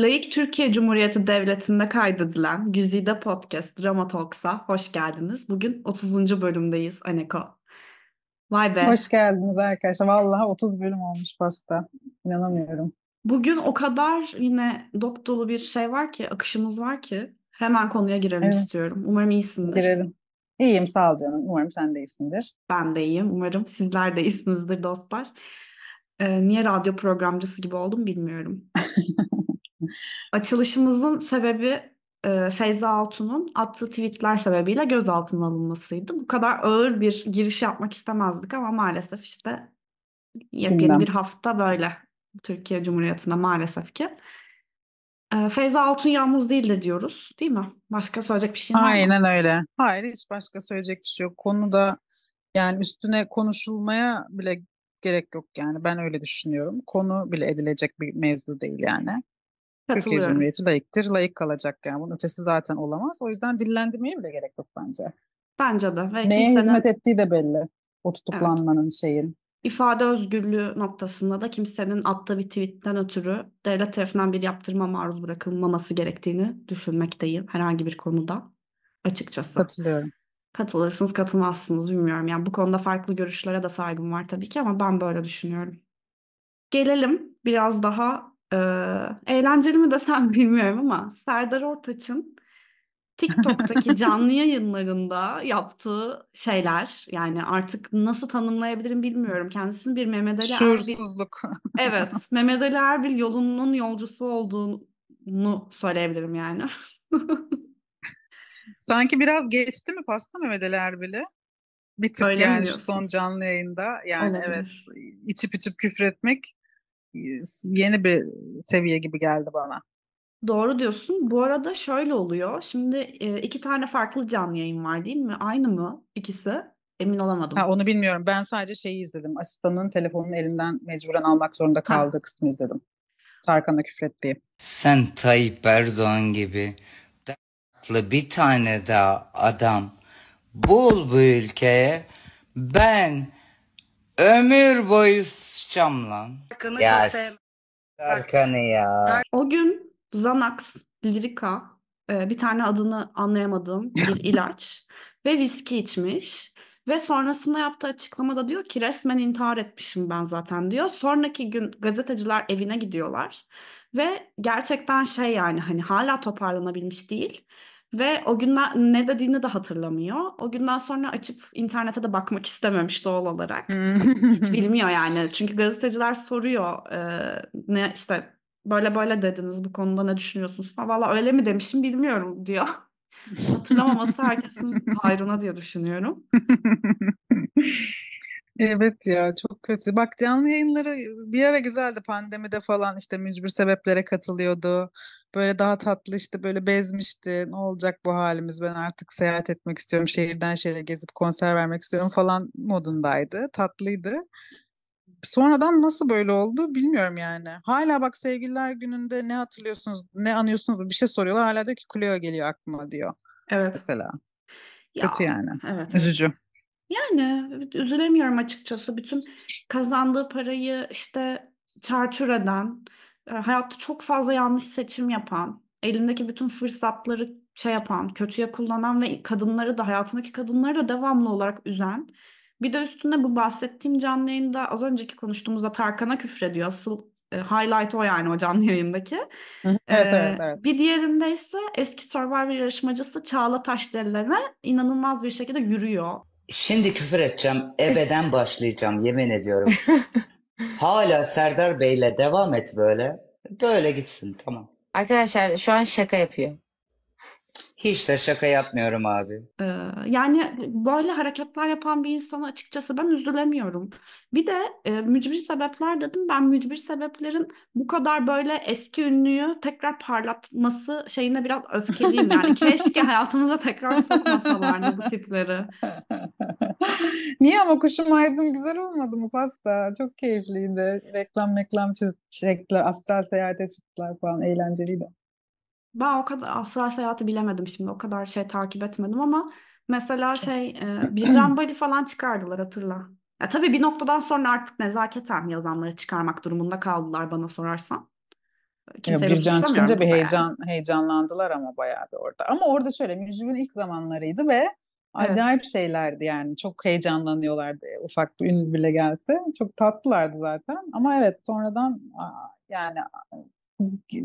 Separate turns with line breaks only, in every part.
Laik Türkiye Cumhuriyeti Devleti'nde kaydedilen Güzide Podcast Drama Talks'a hoş geldiniz. Bugün 30. bölümdeyiz Aneko. Vay be. Hoş
geldiniz arkadaşlar. Vallahi 30 bölüm olmuş pasta. İnanamıyorum. Bugün
o kadar yine dop dolu bir şey var ki, akışımız var ki hemen konuya girelim evet. istiyorum. Umarım iyisindir. Girelim. İyiyim sağ ol canım. Umarım sen de iyisindir. Ben de iyiyim. Umarım sizler de iyisinizdir dostlar. Ee, niye radyo programcısı gibi oldum bilmiyorum. Açılışımızın sebebi e, Feyza Altun'un attığı tweetler sebebiyle gözaltına alınmasıydı. Bu kadar ağır bir giriş yapmak istemezdik ama maalesef işte yakın bir hafta böyle Türkiye Cumhuriyeti'nde maalesef ki.
E, Feyza Altun yalnız değildir diyoruz değil mi? Başka söyleyecek bir şey var mı? Aynen öyle. Hayır hiç başka söyleyecek bir şey yok. Konu da yani üstüne konuşulmaya bile gerek yok yani ben öyle düşünüyorum. Konu bile edilecek bir mevzu değil yani. Türkiye Cumhuriyeti layıktır, layık kalacak yani. Bunun ötesi zaten olamaz. O yüzden dillendirmeye bile gerek yok bence. Bence de. Ve Neye kimsenin... hizmet ettiği de belli. O tutuklanmanın evet. şeyin.
İfade özgürlüğü noktasında da kimsenin attığı bir tweetten ötürü devlet tarafından bir yaptırma maruz bırakılmaması gerektiğini düşünmekteyim herhangi bir konuda açıkçası. Katılıyorum. Katılırsınız katılmazsınız bilmiyorum. Yani bu konuda farklı görüşlere de saygım var tabii ki ama ben böyle düşünüyorum. Gelelim biraz daha e, eğlenceli mi desem bilmiyorum ama Serdar Ortaç'ın TikTok'taki canlı yayınlarında yaptığı şeyler yani artık nasıl tanımlayabilirim bilmiyorum. Kendisini bir Mehmet Ali Şuursuzluk. Erbil, evet Mehmet Ali Erbil yolunun yolcusu olduğunu söyleyebilirim yani.
Sanki biraz geçti mi pasta Mehmet Ali Erbil'i? Bir tık Öyle yani şu son canlı yayında yani Olabilir. evet içip içip küfretmek yeni bir seviye gibi geldi bana.
Doğru diyorsun. Bu arada şöyle oluyor. Şimdi iki tane farklı canlı yayın
var değil mi? Aynı mı ikisi? Emin olamadım. Ha, onu bilmiyorum. Ben sadece şeyi izledim. Asistanın telefonunu elinden mecburen almak zorunda kaldığı ha. kısmı izledim. Tarkan'a küfrettiği. Sen Tayyip Erdoğan gibi bir tane daha adam bul bu ülkeye ben Ömür boyu sıçam lan. Tarkan'ı Ya Tarkan'ı ya. O gün
Xanax, Lirika, e, bir tane adını anlayamadığım bir ilaç ve viski içmiş. Ve sonrasında yaptığı açıklamada diyor ki resmen intihar etmişim ben zaten diyor. Sonraki gün gazeteciler evine gidiyorlar. Ve gerçekten şey yani hani hala toparlanabilmiş değil. Ve o günden ne dediğini de hatırlamıyor. O günden sonra açıp internete de bakmak istememiş doğal olarak. Hmm. Hiç bilmiyor yani. Çünkü gazeteciler soruyor e, ne işte böyle böyle dediniz bu konuda ne düşünüyorsunuz falan. Valla öyle mi demişim bilmiyorum diyor. Hatırlamaması herkesin
ayrına diye düşünüyorum. Evet ya çok kötü. Bak canlı yayınları bir ara güzeldi pandemide falan işte mücbir sebeplere katılıyordu. Böyle daha tatlı işte böyle bezmişti. Ne olacak bu halimiz ben artık seyahat etmek istiyorum. Şehirden şehre gezip konser vermek istiyorum falan modundaydı. Tatlıydı. Sonradan nasıl böyle oldu bilmiyorum yani. Hala bak sevgililer gününde ne hatırlıyorsunuz ne anıyorsunuz bir şey soruyorlar. Hala diyor ki Cleo geliyor aklıma diyor. Evet. Mesela. Ya, kötü yani. Evet, evet. Üzücü.
Yani üzülemiyorum açıkçası. Bütün kazandığı parayı işte çarçur eden, e, hayatta çok fazla yanlış seçim yapan, elindeki bütün fırsatları şey yapan, kötüye kullanan ve kadınları da hayatındaki kadınları da devamlı olarak üzen. Bir de üstüne bu bahsettiğim canlı yayında az önceki konuştuğumuzda Tarkan'a küfrediyor. Asıl e, highlight o yani o canlı yayındaki. E, evet, evet, evet. Bir diğerinde ise eski Survivor yarışmacısı Çağla Taşdelen'e inanılmaz bir şekilde yürüyor.
Şimdi küfür edeceğim. Ebeden başlayacağım yemin ediyorum. Hala Serdar Bey'le devam et böyle. Böyle gitsin tamam. Arkadaşlar şu an şaka yapıyor. Hiç de şaka yapmıyorum abi. Ee,
yani böyle hareketler yapan bir insanı açıkçası ben üzülemiyorum. Bir de e, mücbir sebepler dedim. Ben mücbir sebeplerin bu kadar böyle eski ünlüyü tekrar parlatması şeyine biraz öfkeliyim yani. Keşke hayatımıza tekrar sokmasalardı
bu tipleri. Niye ama kuşum aydın güzel olmadı mı pasta? Çok keyifliydi. Reklam reklam çizecekler, astral seyahate çıktılar falan eğlenceliydi.
Ben o kadar astral seyahati bilemedim şimdi. O kadar şey takip etmedim ama mesela şey e, bir Can Bali falan çıkardılar hatırla. Ya tabii bir noktadan sonra artık
nezaketen yazanları çıkarmak durumunda kaldılar bana sorarsan. Kimseyi bir can çıkınca bir heyecan yani. heyecanlandılar ama bayağı bir orada. Ama orada şöyle müziğin ilk zamanlarıydı ve acayip şeylerdi yani. Çok heyecanlanıyorlardı ufak bir ün bile gelse. Çok tatlılardı zaten. Ama evet sonradan yani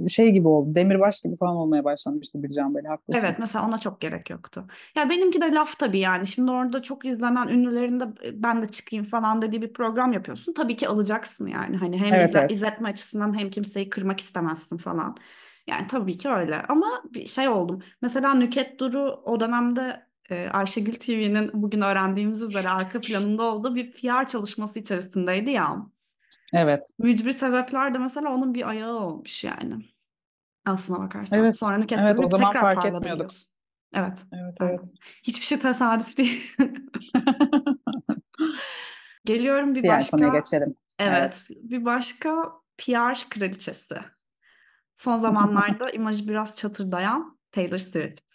şey gibi oldu. Demirbaş gibi falan olmaya başlamıştı Bircan böyle haklısın. Evet mesela ona çok gerek yoktu. Ya benimki de
laf tabii yani. Şimdi orada çok izlenen ünlülerin de ben de çıkayım falan dediği bir program yapıyorsun. Tabii ki alacaksın yani. Hani hem evet, izle, evet. izletme açısından hem kimseyi kırmak istemezsin falan. Yani tabii ki öyle ama bir şey oldum. Mesela Nüket Duru o dönemde e, Ayşegül TV'nin bugün öğrendiğimiz üzere arka planında olduğu bir PR çalışması içerisindeydi ya. Evet. Mücbir sebepler de mesela onun bir ayağı olmuş yani. Aslına bakarsan. Evet. Sonra nükettiğinde hani evet, o zaman tekrar fark etmiyorduk. Evet. Evet, aynen. evet. Hiçbir şey tesadüf değil. Geliyorum bir Diğer başka.
geçelim. Evet, evet.
Bir başka PR kraliçesi. Son zamanlarda imajı biraz çatırdayan Taylor Swift.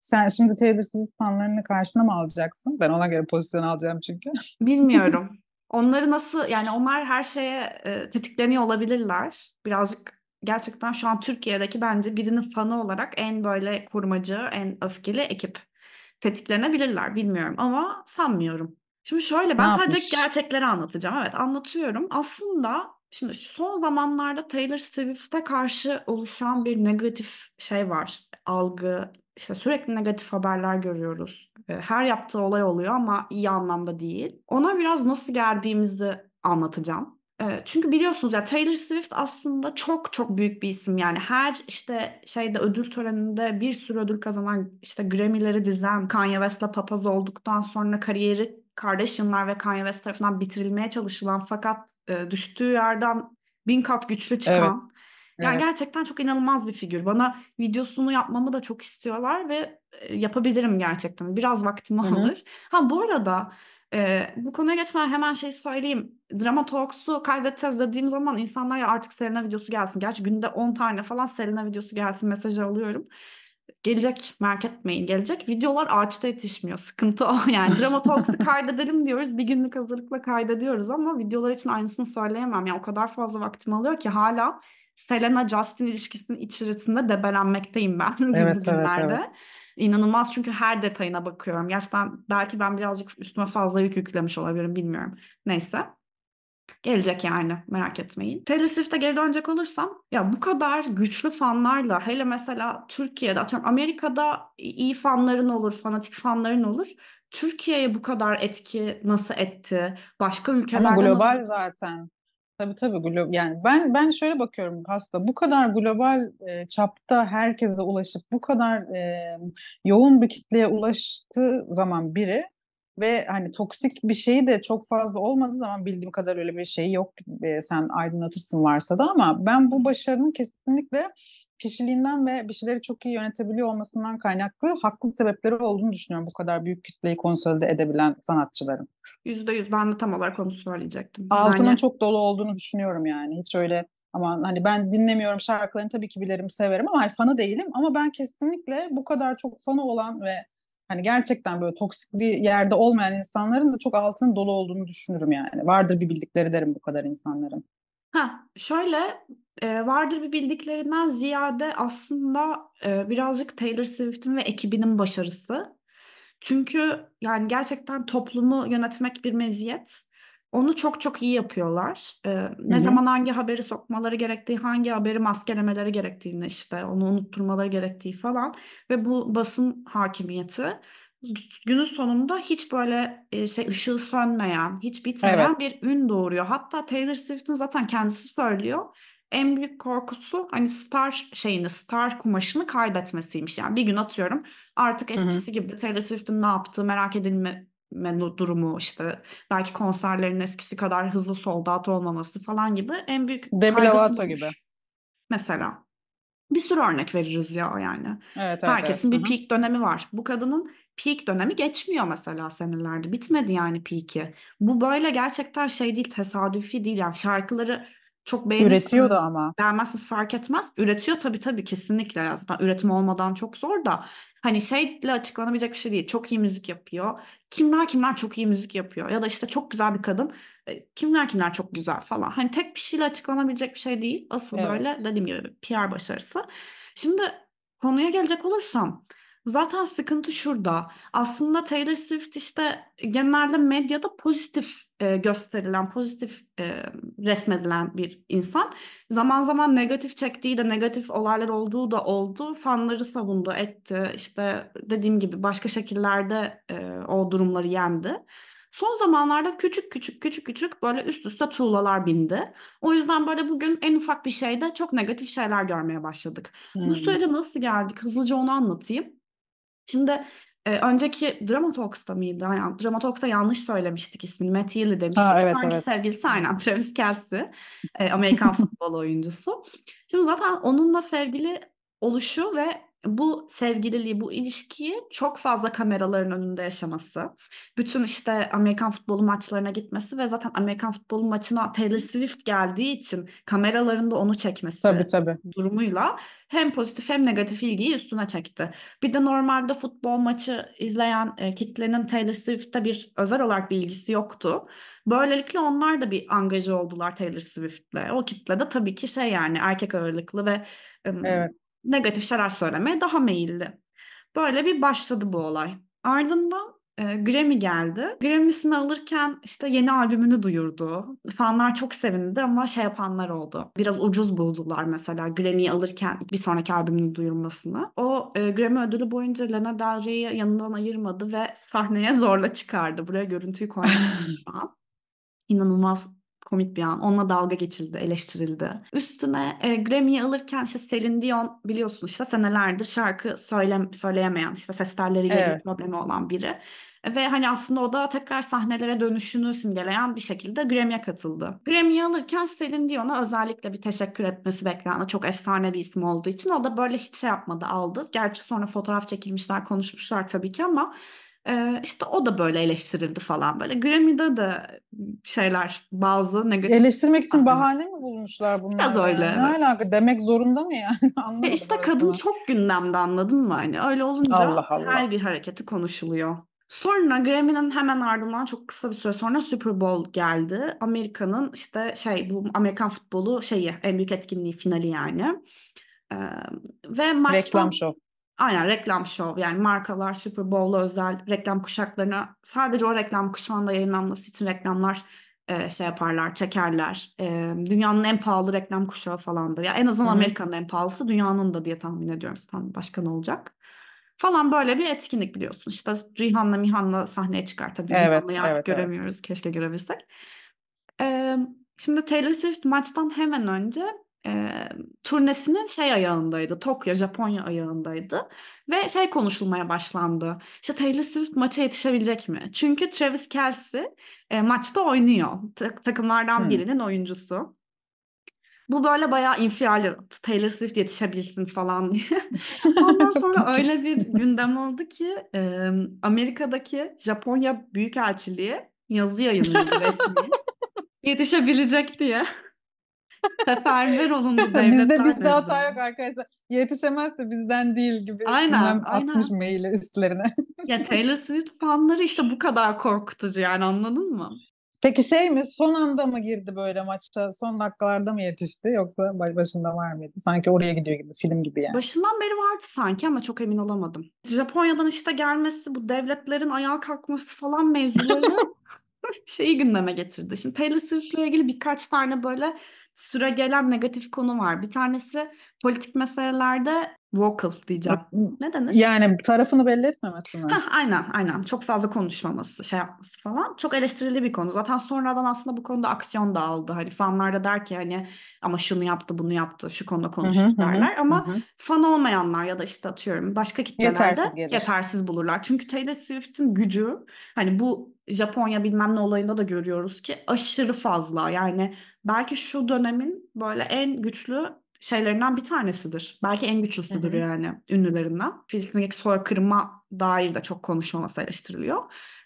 Sen şimdi Taylor Swift fanlarını karşına mı alacaksın? Ben ona göre pozisyon alacağım çünkü.
Bilmiyorum. onları nasıl yani onlar her şeye e, tetikleniyor olabilirler. Birazcık gerçekten şu an Türkiye'deki bence birinin fanı olarak en böyle kurmacı, en öfkeli ekip tetiklenebilirler bilmiyorum ama sanmıyorum. Şimdi şöyle ben sadece gerçekleri anlatacağım. Evet anlatıyorum. Aslında şimdi son zamanlarda Taylor Swift'e karşı oluşan bir negatif şey var. Algı, işte sürekli negatif haberler görüyoruz. Ee, her yaptığı olay oluyor ama iyi anlamda değil. Ona biraz nasıl geldiğimizi anlatacağım. Ee, çünkü biliyorsunuz ya Taylor Swift aslında çok çok büyük bir isim yani her işte şeyde ödül töreninde bir sürü ödül kazanan işte Grammy'leri dizen Kanye West'le papaz olduktan sonra kariyeri Kardashian'lar ve Kanye West tarafından bitirilmeye çalışılan fakat e, düştüğü yerden bin kat güçlü çıkan evet yani evet. gerçekten çok inanılmaz bir figür. Bana videosunu yapmamı da çok istiyorlar ve e, yapabilirim gerçekten. Biraz vaktimi Hı-hı. alır. Ha bu arada e, bu konuya geçmeden hemen şey söyleyeyim. Drama Talks'u kaydedeceğiz dediğim zaman insanlar ya artık Selena videosu gelsin. Gerçi günde 10 tane falan Selena videosu gelsin mesajı alıyorum. Gelecek merak etmeyin gelecek. Videolar ağaçta yetişmiyor sıkıntı o yani. Drama Talks'u kaydedelim diyoruz bir günlük hazırlıkla kaydediyoruz ama videolar için aynısını söyleyemem. Yani o kadar fazla vaktim alıyor ki hala Selena Justin ilişkisinin içerisinde debelenmekteyim ben evet, günlerde. Evet, evet. İnanılmaz çünkü her detayına bakıyorum. Gerçekten belki ben birazcık üstüme fazla yük yüklemiş olabilirim bilmiyorum. Neyse. Gelecek yani merak etmeyin. Taylor Swift'e geri dönecek olursam ya bu kadar güçlü fanlarla hele mesela Türkiye'de atıyorum Amerika'da iyi fanların olur, fanatik fanların
olur. Türkiye'ye bu kadar etki nasıl etti? Başka ülkelerde Ama global nasıl... zaten. Tabii tabii global yani ben ben şöyle bakıyorum hasta bu kadar global e, çapta herkese ulaşıp bu kadar e, yoğun bir kitleye ulaştığı zaman biri ve hani toksik bir şeyi de çok fazla olmadığı zaman bildiğim kadar öyle bir şey yok e, sen aydınlatırsın varsa da ama ben bu başarının kesinlikle kişiliğinden ve bir şeyleri çok iyi yönetebiliyor olmasından kaynaklı haklı sebepleri olduğunu düşünüyorum bu kadar büyük kitleyi konsolide edebilen sanatçıların. Yüzde yüz ben de tam olarak onu söyleyecektim. Altının yani... çok dolu olduğunu düşünüyorum yani hiç öyle ama hani ben dinlemiyorum şarkılarını tabii ki bilirim severim ama hani fanı değilim ama ben kesinlikle bu kadar çok fanı olan ve hani gerçekten böyle toksik bir yerde olmayan insanların da çok altının dolu olduğunu düşünürüm yani. Vardır bir bildikleri derim bu kadar insanların.
Ha, şöyle e, vardır bir bildiklerinden ziyade aslında e, birazcık Taylor Swift'in ve ekibinin başarısı. Çünkü yani gerçekten toplumu yönetmek bir meziyet. Onu çok çok iyi yapıyorlar. Ee, Hı-hı. ne zaman hangi haberi sokmaları gerektiği, hangi haberi maskelemeleri gerektiğini işte onu unutturmaları gerektiği falan ve bu basın hakimiyeti günün sonunda hiç böyle şey ışığı sönmeyen, hiç bitmeyen evet. bir ün doğuruyor. Hatta Taylor Swift'in zaten kendisi söylüyor en büyük korkusu hani star şeyini, star kumaşını kaybetmesiymiş. Yani bir gün atıyorum artık eskisi Hı-hı. gibi Taylor Swift'in ne yaptığı merak edilme durumu işte belki konserlerin eskisi kadar hızlı sold out olmaması falan gibi en büyük Demi Lovato gibi. Mesela. Bir sürü örnek veririz ya yani.
Evet, evet, Herkesin evet. bir
peak dönemi var. Bu kadının peak dönemi geçmiyor mesela senelerde. Bitmedi yani peak'i. Bu böyle gerçekten şey değil, tesadüfi değil. Yani şarkıları çok beğenirsiniz. Üretiyor da ama. Beğenmezsiniz fark etmez. Üretiyor tabii tabii kesinlikle. Yani zaten üretim olmadan çok zor da. Hani şeyle açıklanabilecek bir şey değil. Çok iyi müzik yapıyor. Kimler kimler çok iyi müzik yapıyor. Ya da işte çok güzel bir kadın. E, kimler kimler çok güzel falan. Hani tek bir şeyle açıklanabilecek bir şey değil. Asıl evet. böyle dediğim gibi PR başarısı. Şimdi konuya gelecek olursam Zaten sıkıntı şurada. Aslında Taylor Swift işte genelde medyada pozitif e, gösterilen, pozitif e, resmedilen bir insan. Zaman zaman negatif çektiği de negatif olaylar olduğu da oldu. Fanları savundu, etti. İşte dediğim gibi başka şekillerde e, o durumları yendi. Son zamanlarda küçük küçük küçük küçük böyle üst üste tuğlalar bindi. O yüzden böyle bugün en ufak bir şeyde çok negatif şeyler görmeye başladık. Hmm. Bu sürece nasıl geldik? Hızlıca onu anlatayım. Şimdi e, önceki Dramatalks'ta mıydı? Aynen. Hani, Dramatalks'ta yanlış söylemiştik ismini. Matt Healy demiştik. Ha, evet, Sanki evet. sevgilisi aynen Travis Kelsey. E, Amerikan futbol oyuncusu. Şimdi zaten onunla sevgili oluşu ve bu sevgililiği, bu ilişkiyi çok fazla kameraların önünde yaşaması, bütün işte Amerikan futbolu maçlarına gitmesi ve zaten Amerikan futbolu maçına Taylor Swift geldiği için kameralarında onu çekmesi tabii, tabii. durumuyla hem pozitif hem negatif ilgiyi üstüne çekti. Bir de normalde futbol maçı izleyen e, kitlenin Taylor Swift'te bir özel olarak bir ilgisi yoktu. Böylelikle onlar da bir angaje oldular Taylor Swift'le. O kitle de tabii ki şey yani erkek ağırlıklı ve e, evet negatif şeyler söylemeye daha meyilli. Böyle bir başladı bu olay. Ardından e, Grammy geldi. Grammy'sini alırken işte yeni albümünü duyurdu. Fanlar çok sevindi ama şey yapanlar oldu. Biraz ucuz buldular mesela Grammy'yi alırken bir sonraki albümünü duyurmasını. O e, Grammy ödülü boyunca Lana Del Rey'i yanından ayırmadı ve sahneye zorla çıkardı. Buraya görüntüyü koymadım şu an. İnanılmaz komik bir an. Onunla dalga geçildi, eleştirildi. Üstüne e, Grammy'yi alırken işte Celine Dion biliyorsun işte senelerdir şarkı söyle, söyleyemeyen işte ses telleriyle evet. problemi olan biri. Ve hani aslında o da tekrar sahnelere dönüşünü simgeleyen bir şekilde Grammy'ye katıldı. Grammy'yi alırken Celine Dion'a özellikle bir teşekkür etmesi beklendi. Çok efsane bir isim olduğu için o da böyle hiç şey yapmadı aldı. Gerçi sonra fotoğraf çekilmişler konuşmuşlar tabii ki ama ee, işte o da böyle eleştirildi falan böyle. Grammy'de de şeyler bazı
negatif... Eleştirmek için bahane mi bulmuşlar bunları? Biraz öyle. Yani? Evet. Ne alaka? Demek zorunda mı yani? E, Anlamadım. işte arasını. kadın çok gündemde anladın mı? Hani öyle olunca Allah Allah. her
bir hareketi konuşuluyor. Sonra Grammy'nin hemen ardından çok kısa bir süre sonra Super Bowl geldi. Amerika'nın işte şey bu Amerikan futbolu şeyi en büyük etkinliği finali yani. Ee, ve maçtan, Reklam şov. Aynen reklam şov yani markalar Super Bowl'a özel reklam kuşaklarına sadece o reklam kuşağında yayınlanması için reklamlar e, şey yaparlar, çekerler. E, dünyanın en pahalı reklam kuşağı falandır. Ya en azından Hı-hı. Amerika'nın en pahalısı dünyanın da diye tahmin ediyorum zaten başkan olacak. Falan böyle bir etkinlik biliyorsun. İşte Rihanna Mihanna sahneye çıkar tabii. Evet, Rihanna'yı artık evet, göremiyoruz. Evet. Keşke görebilsek. E, şimdi Taylor Swift maçtan hemen önce e, turnesinin şey ayağındaydı. Tokyo, Japonya ayağındaydı. Ve şey konuşulmaya başlandı. İşte Taylor Swift maça yetişebilecek mi? Çünkü Travis Kelce e, maçta oynuyor. Ta- takımlardan hmm. birinin oyuncusu. Bu böyle bayağı infial yarattı. Taylor Swift yetişebilsin falan diye.
Ondan sonra öyle bir
gündem oldu ki e, Amerika'daki Japonya Büyükelçiliği yazı yayınladı resmi. yetişebilecek diye. Seferber
olundu devletler. Bizde bizde hata yok arkadaşlar. Yetişemezse bizden değil gibi. Aynen. Atmış aynen. maili üstlerine. ya Taylor Swift
fanları işte bu kadar korkutucu yani anladın mı?
Peki şey mi son anda mı girdi böyle maçta son dakikalarda mı yetişti yoksa başında var mıydı? Sanki oraya gidiyor gibi film gibi yani.
Başından beri vardı sanki ama çok emin olamadım. Japonya'dan işte gelmesi bu devletlerin ayağa kalkması falan mevzuları şeyi gündeme getirdi. Şimdi Taylor Swift'le ilgili birkaç tane böyle süre gelen negatif konu var. Bir tanesi politik meselelerde vocal diyeceğim. Ne denir? Yani
tarafını belli etmemesi mi? Heh,
aynen aynen. Çok fazla konuşmaması, şey yapması falan. Çok eleştirili bir konu. Zaten sonradan aslında bu konuda aksiyon da aldı. Hani fanlar da der ki hani ama şunu yaptı, bunu yaptı, şu konuda konuştu hı-hı, derler. Ama hı-hı. fan olmayanlar ya da işte atıyorum başka kitlelerde yetersiz, yetersiz bulurlar. Çünkü Taylor Swift'in gücü hani bu Japonya bilmem ne olayında da görüyoruz ki aşırı fazla. Yani belki şu dönemin böyle en güçlü şeylerinden bir tanesidir. Belki en güçlüsüdür Hı-hı. yani ünlülerinden. Filistin'deki soykırıma dair de çok konuşulması eleştiriliyor.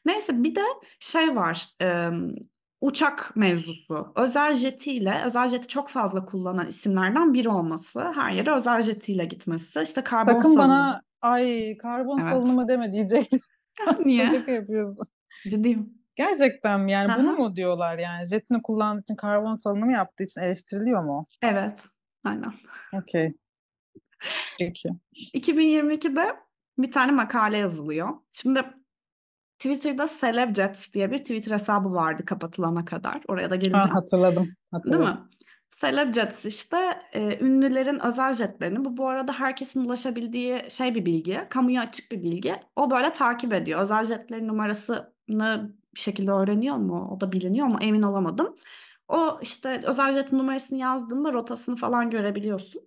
Neyse bir de şey var. E, uçak mevzusu. Özel jetiyle, özel jeti çok fazla kullanan isimlerden biri olması, her yere özel jetiyle
gitmesi, işte karbon Sakın salınımı. bana ay karbon evet. salınımı deme diyecektim. Niye? Ciddiyim. Gerçekten mi? Yani Aha. bunu mu diyorlar yani? Jetini kullandığı için karbon salınımı yaptığı için eleştiriliyor mu? Evet. Aynen. Okey. Peki.
2022'de bir tane makale yazılıyor. Şimdi Twitter'da Celebjets diye bir Twitter hesabı vardı kapatılana kadar. Oraya da geleceğim. Ha, hatırladım. hatırladım. Değil mi? Celebjets işte e, ünlülerin özel jetlerini bu bu arada herkesin ulaşabildiği şey bir bilgi, kamuya açık bir bilgi. O böyle takip ediyor. Özel jetlerin numarasını bir şekilde öğreniyor mu? O da biliniyor mu? Emin olamadım. O işte özel jetin numarasını yazdığında rotasını falan görebiliyorsun.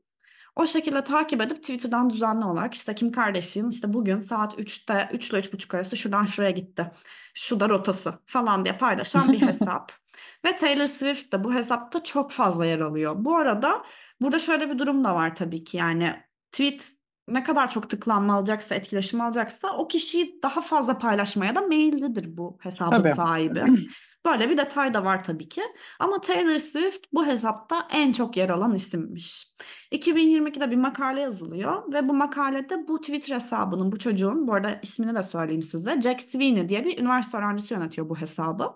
O şekilde takip edip Twitter'dan düzenli olarak işte Kim Kardashian işte bugün saat 3'te 3 ile 3.30 arası şuradan şuraya gitti. Şu da rotası falan diye paylaşan bir hesap. Ve Taylor Swift de bu hesapta çok fazla yer alıyor. Bu arada burada şöyle bir durum da var tabii ki yani tweet ne kadar çok tıklanma alacaksa, etkileşim alacaksa o kişiyi daha fazla paylaşmaya da meyillidir bu hesabın Tabii. sahibi. Böyle bir detay da var tabii ki. Ama Taylor Swift bu hesapta en çok yer alan isimmiş. 2022'de bir makale yazılıyor ve bu makalede bu Twitter hesabının bu çocuğun bu arada ismini de söyleyeyim size Jack Sweeney diye bir üniversite öğrencisi yönetiyor bu hesabı.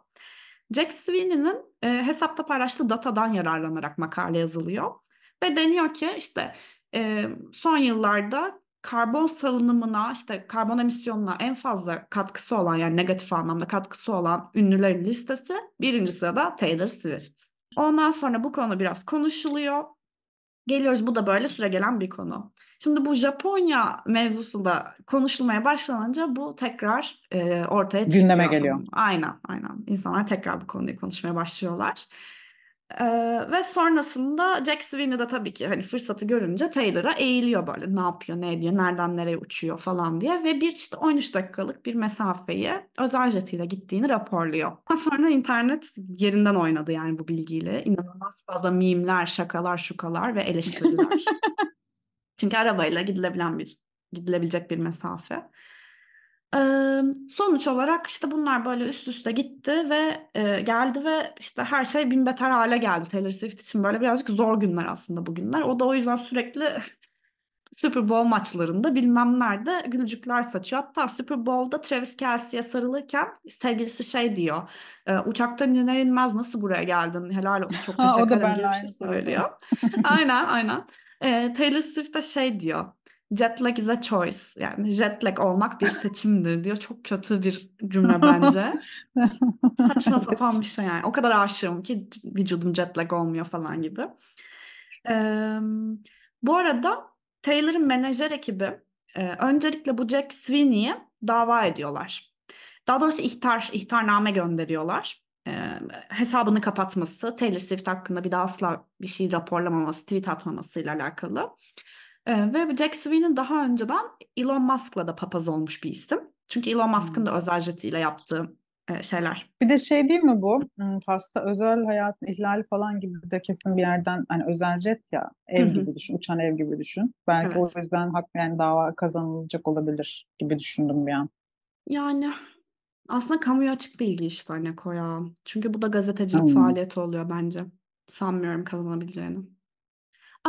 Jack Sweeney'nin e, hesapta paylaştığı datadan yararlanarak makale yazılıyor ve deniyor ki işte e, son yıllarda karbon salınımına işte karbon emisyonuna en fazla katkısı olan yani negatif anlamda katkısı olan ünlülerin listesi birinci sırada Taylor Swift. Ondan sonra bu konu biraz konuşuluyor. Geliyoruz bu da böyle süre gelen bir konu. Şimdi bu Japonya mevzusu da konuşulmaya başlanınca bu tekrar e, ortaya
çıkıyor. Gündeme geliyor.
Aynen aynen. İnsanlar tekrar bu konuyu konuşmaya başlıyorlar ve sonrasında Jack Sweeney de tabii ki hani fırsatı görünce Taylor'a eğiliyor böyle ne yapıyor ne ediyor nereden nereye uçuyor falan diye ve bir işte 13 dakikalık bir mesafeyi özel jetiyle gittiğini raporluyor. Sonra internet yerinden oynadı yani bu bilgiyle inanılmaz fazla mimler şakalar şukalar ve eleştiriler. Çünkü arabayla gidilebilen bir gidilebilecek bir mesafe sonuç olarak, işte, bunlar böyle üst üste gitti ve, eee, geldi ve, işte, her şey beter hale geldi. Taylor Swift için böyle birazcık zor günler aslında bugünler. O da o yüzden sürekli Super Bowl maçlarında bilmem nerede gülücükler saçıyor. Hatta Super Bowl'da Travis Kelce'ye sarılırken sevgilisi şey diyor, eee, "Uçaktan iner inmez nasıl buraya geldin, helal olsun, çok teşekkür da ederim." benle bir şey söylüyor. Aynen, aynen. Eee, Taylor Swift de şey diyor Jet lag is a choice. Yani jet lag olmak bir seçimdir diyor. Çok kötü bir cümle bence. Saçma sapan bir şey yani. O kadar aşığım ki vücudum jet lag olmuyor falan gibi. Ee, bu arada Taylor'ın menajer ekibi e, öncelikle bu Jack Sweeney'i dava ediyorlar. Daha doğrusu ihtar, ihtarname gönderiyorlar. E, hesabını kapatması, Taylor Swift hakkında bir daha asla bir şey raporlamaması, tweet atmaması ile alakalı. Ee, ve Jack Sweeney daha önceden Elon Musk'la da papaz olmuş bir isim. Çünkü Elon Musk'ın da hmm. özel jetiyle yaptığı e, şeyler.
Bir de şey değil mi bu? Hasta hmm, özel hayatın ihlali falan gibi de kesin bir yerden hani özel jet ya ev Hı-hı. gibi düşün, uçan ev gibi düşün. Belki evet. o yüzden hak yani dava kazanılacak olabilir gibi düşündüm bir an. Yani
aslında kamuya açık bilgi işte Neko hani ya. Çünkü bu da gazetecilik hmm. faaliyeti oluyor bence. Sanmıyorum kazanabileceğini.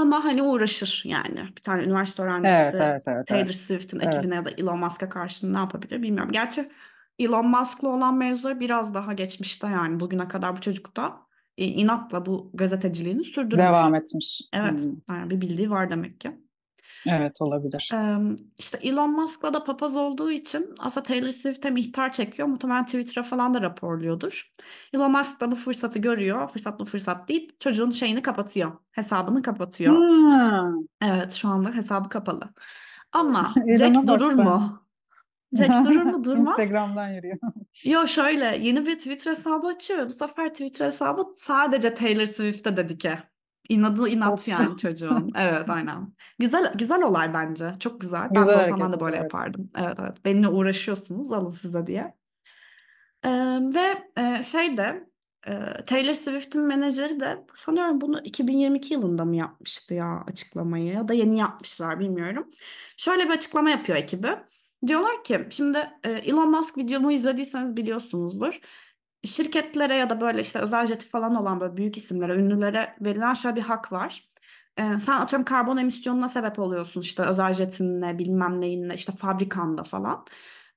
Ama hani uğraşır yani. Bir tane üniversite öğrencisi evet, evet, evet, Taylor evet. Swift'in ekibine evet. ya da Elon Musk'a karşı ne yapabilir bilmiyorum. Gerçi Elon Musk'la olan mevzular biraz daha geçmişte yani bugüne kadar bu çocuk da e, inatla bu gazeteciliğini sürdürmüş. Devam
etmiş. Evet.
Hmm. Yani bir bildiği var demek ki.
Evet olabilir. Ee,
işte Elon Musk'la da papaz olduğu için aslında Taylor Swift'e mihtar çekiyor. Muhtemelen Twitter'a falan da raporluyordur. Elon Musk da bu fırsatı görüyor. Fırsat bu fırsat deyip çocuğun şeyini kapatıyor. Hesabını kapatıyor. Hmm. Evet şu anda hesabı kapalı. Ama Jack durur mu? Jack durur mu durmaz. Instagram'dan yürüyor. Yo şöyle yeni bir Twitter hesabı açıyor. Bu sefer Twitter hesabı sadece Taylor Swift'e dedike. İnadı inat of. yani çocuğun. Evet aynen. Güzel güzel olay bence. Çok güzel. güzel ben de o zaman hareket, da böyle evet. yapardım. Evet evet. Benimle uğraşıyorsunuz alın size diye. Ee, ve e, şey de e, Taylor Swift'in menajeri de sanıyorum bunu 2022 yılında mı yapmıştı ya açıklamayı ya da yeni yapmışlar bilmiyorum. Şöyle bir açıklama yapıyor ekibi. Diyorlar ki şimdi e, Elon Musk videomu izlediyseniz biliyorsunuzdur şirketlere ya da böyle işte özel jeti falan olan böyle büyük isimlere, ünlülere verilen şöyle bir hak var. Ee, sen atıyorum karbon emisyonuna sebep oluyorsun işte özel jetinle bilmem neyinle işte fabrikanda falan.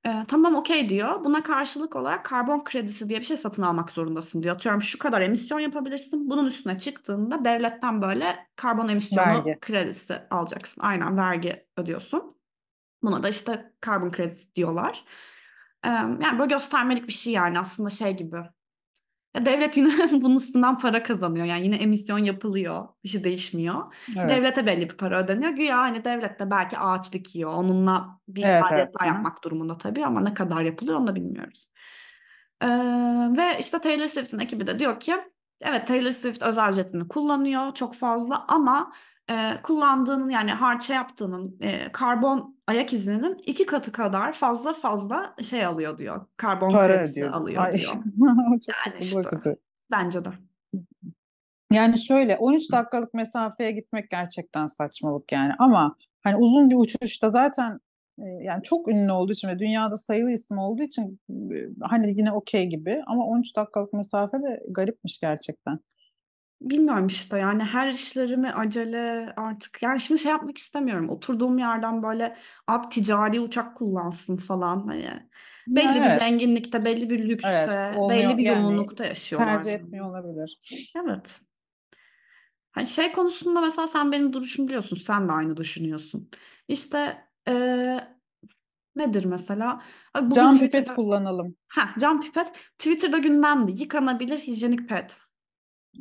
Ee, tamam okey diyor. Buna karşılık olarak karbon kredisi diye bir şey satın almak zorundasın diyor. Atıyorum şu kadar emisyon yapabilirsin. Bunun üstüne çıktığında devletten böyle karbon emisyonu vergi. kredisi alacaksın. Aynen vergi ödüyorsun. Buna da işte karbon kredisi diyorlar. Yani böyle göstermelik bir şey yani aslında şey gibi. Ya devlet yine bunun üstünden para kazanıyor. Yani yine emisyon yapılıyor. Bir şey değişmiyor. Evet. Devlete belli bir para ödeniyor. Güya hani devlet de belki ağaç dikiyor. Onunla bir evet, faaliyetler evet. yapmak durumunda tabii ama ne kadar yapılıyor onu da bilmiyoruz. Ee, ve işte Taylor Swift'in ekibi de diyor ki evet Taylor Swift özel jetini kullanıyor çok fazla ama e, kullandığının yani harça şey yaptığının e, karbon ayak izinin iki katı kadar fazla fazla şey alıyor diyor. Karbon
Para kredisi diyor. alıyor Ay. diyor. yani işte. Bence de. Yani şöyle 13 dakikalık mesafeye gitmek gerçekten saçmalık yani ama hani uzun bir uçuşta zaten e, yani çok ünlü olduğu için ve dünyada sayılı isim olduğu için e, hani yine okey gibi ama 13 dakikalık mesafe de garipmiş gerçekten bilmiyorum işte yani her işlerimi acele artık yani şimdi şey yapmak istemiyorum oturduğum
yerden böyle ab ticari uçak kullansın falan hani belli evet. bir zenginlikte belli bir lükste evet, olmuyor. belli bir yani, yoğunlukta yaşıyorlar. Tercih
etmiyor olabilir. Evet.
Hani şey konusunda mesela sen benim duruşumu biliyorsun sen de aynı düşünüyorsun. İşte ee, Nedir mesela? Bugün cam Twitter'da... pipet
kullanalım.
Ha, cam pipet Twitter'da gündemdi. Yıkanabilir hijyenik pet.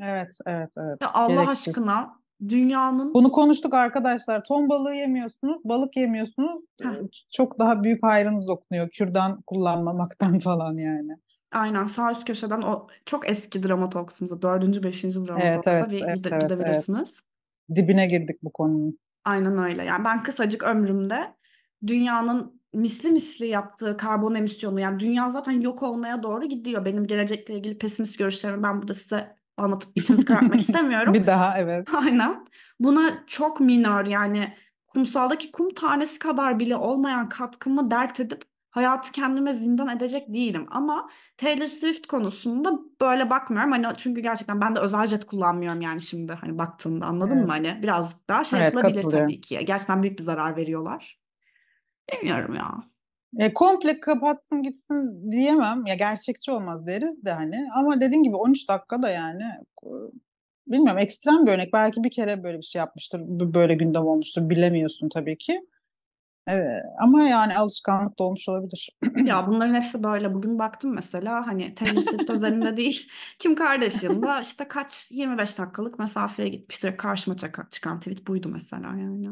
Evet, evet, evet. Ya Allah Gereksiz. aşkına
dünyanın...
Bunu konuştuk arkadaşlar. Ton balığı yemiyorsunuz, balık yemiyorsunuz. Heh. Ee, çok daha büyük hayrınız dokunuyor kürdan kullanmamaktan falan yani. Aynen sağ üst köşeden o çok eski Dramatox'umuza, dördüncü, beşinci Dramatox'a evet, evet, bir evet, gide- evet, gidebilirsiniz. Evet. Dibine girdik bu konunun.
Aynen öyle. Yani ben kısacık ömrümde dünyanın misli misli yaptığı karbon emisyonu yani dünya zaten yok olmaya doğru gidiyor. Benim gelecekle ilgili pesimist görüşlerimi ben burada size anlatıp içini karartmak istemiyorum. bir daha evet. Aynen. Buna çok minor yani kumsaldaki kum tanesi kadar bile olmayan katkımı dert edip hayatı kendime zindan edecek değilim. Ama Taylor Swift konusunda böyle bakmıyorum. Hani çünkü gerçekten ben de özel jet kullanmıyorum yani şimdi hani baktığında anladın evet. mı? Hani birazcık daha şey evet, yapılabilir tabii ki. Gerçekten büyük bir zarar veriyorlar. Bilmiyorum ya.
E, komple kapatsın gitsin diyemem. Ya gerçekçi olmaz deriz de hani. Ama dediğin gibi 13 dakika da yani bilmiyorum ekstrem bir örnek. Belki bir kere böyle bir şey yapmıştır. Böyle gündem olmuştur. Bilemiyorsun tabii ki. Evet, ama yani alışkanlık da olmuş olabilir. ya bunların hepsi böyle. Bugün
baktım mesela hani Taylor Swift özelinde değil. Kim kardeşim da işte kaç 25 dakikalık mesafeye gitmiştir. Karşıma çıkan tweet buydu mesela yani.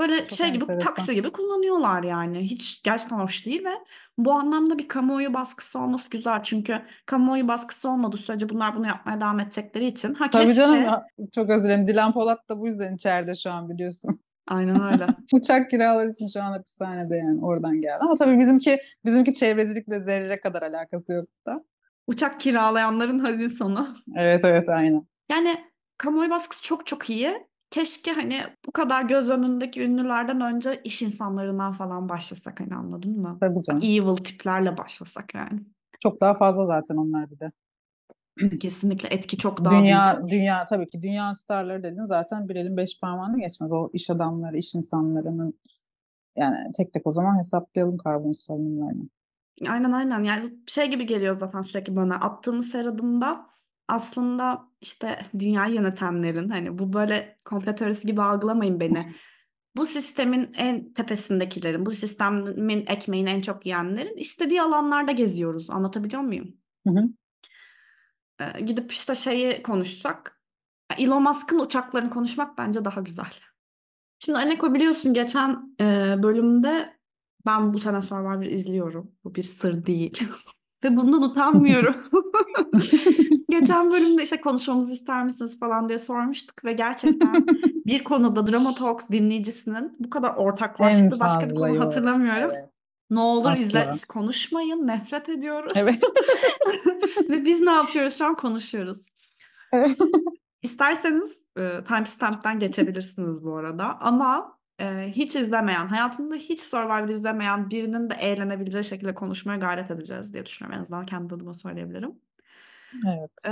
Böyle Çok şey gibi taksi gibi kullanıyorlar yani. Hiç gerçekten hoş değil ve bu anlamda bir kamuoyu baskısı olması güzel. Çünkü kamuoyu baskısı olmadığı sürece bunlar bunu yapmaya devam edecekleri için. Ha, Tabii keşke... canım
çok özür dilerim. Dilan Polat da bu yüzden içeride şu an biliyorsun. Aynen öyle. Uçak kiraları için şu an hapishanede yani oradan geldi. Ama tabii bizimki bizimki çevrecilikle zerre kadar alakası yok da. Uçak
kiralayanların hazin sonu.
Evet evet aynen.
Yani kamuoyu baskısı çok çok iyi keşke hani bu kadar göz önündeki ünlülerden önce iş insanlarından falan başlasak hani anladın mı? Tabii canım. Evil tiplerle başlasak yani.
Çok daha fazla zaten onlar bir de. Kesinlikle etki çok daha dünya, büyük. Dünya tabii ki dünya starları dedin zaten bir elin beş parmağını geçmez. O iş adamları, iş insanlarının yani tek tek o zaman hesaplayalım karbon salınımlarını. Aynen aynen yani
şey gibi geliyor zaten sürekli bana attığımız her adımda aslında işte dünya yönetenlerin hani bu böyle komplo teorisi gibi algılamayın beni. Bu sistemin en tepesindekilerin, bu sistemin ekmeğini en çok yiyenlerin istediği alanlarda geziyoruz. Anlatabiliyor muyum? Hı hı. Ee, gidip işte şeyi konuşsak. Elon Musk'ın uçaklarını konuşmak bence daha güzel. Şimdi Aneko biliyorsun geçen e, bölümde ben bu sene Survivor izliyorum. Bu bir sır değil. Ve bundan utanmıyorum. Geçen bölümde işte konuşmamızı ister misiniz falan diye sormuştuk ve gerçekten bir konuda Drama Talks dinleyicisinin bu kadar
ortaklaştığı başka bir konu hatırlamıyorum. Evet.
Ne olur Asla. izle konuşmayın nefret ediyoruz. Evet. ve biz ne yapıyoruz şu an konuşuyoruz. İsterseniz e, timestamp'ten geçebilirsiniz bu arada ama e, hiç izlemeyen, hayatında hiç Survivor izlemeyen birinin de eğlenebileceği şekilde konuşmaya gayret edeceğiz diye düşünüyorum. En azından kendi adıma söyleyebilirim. Evet.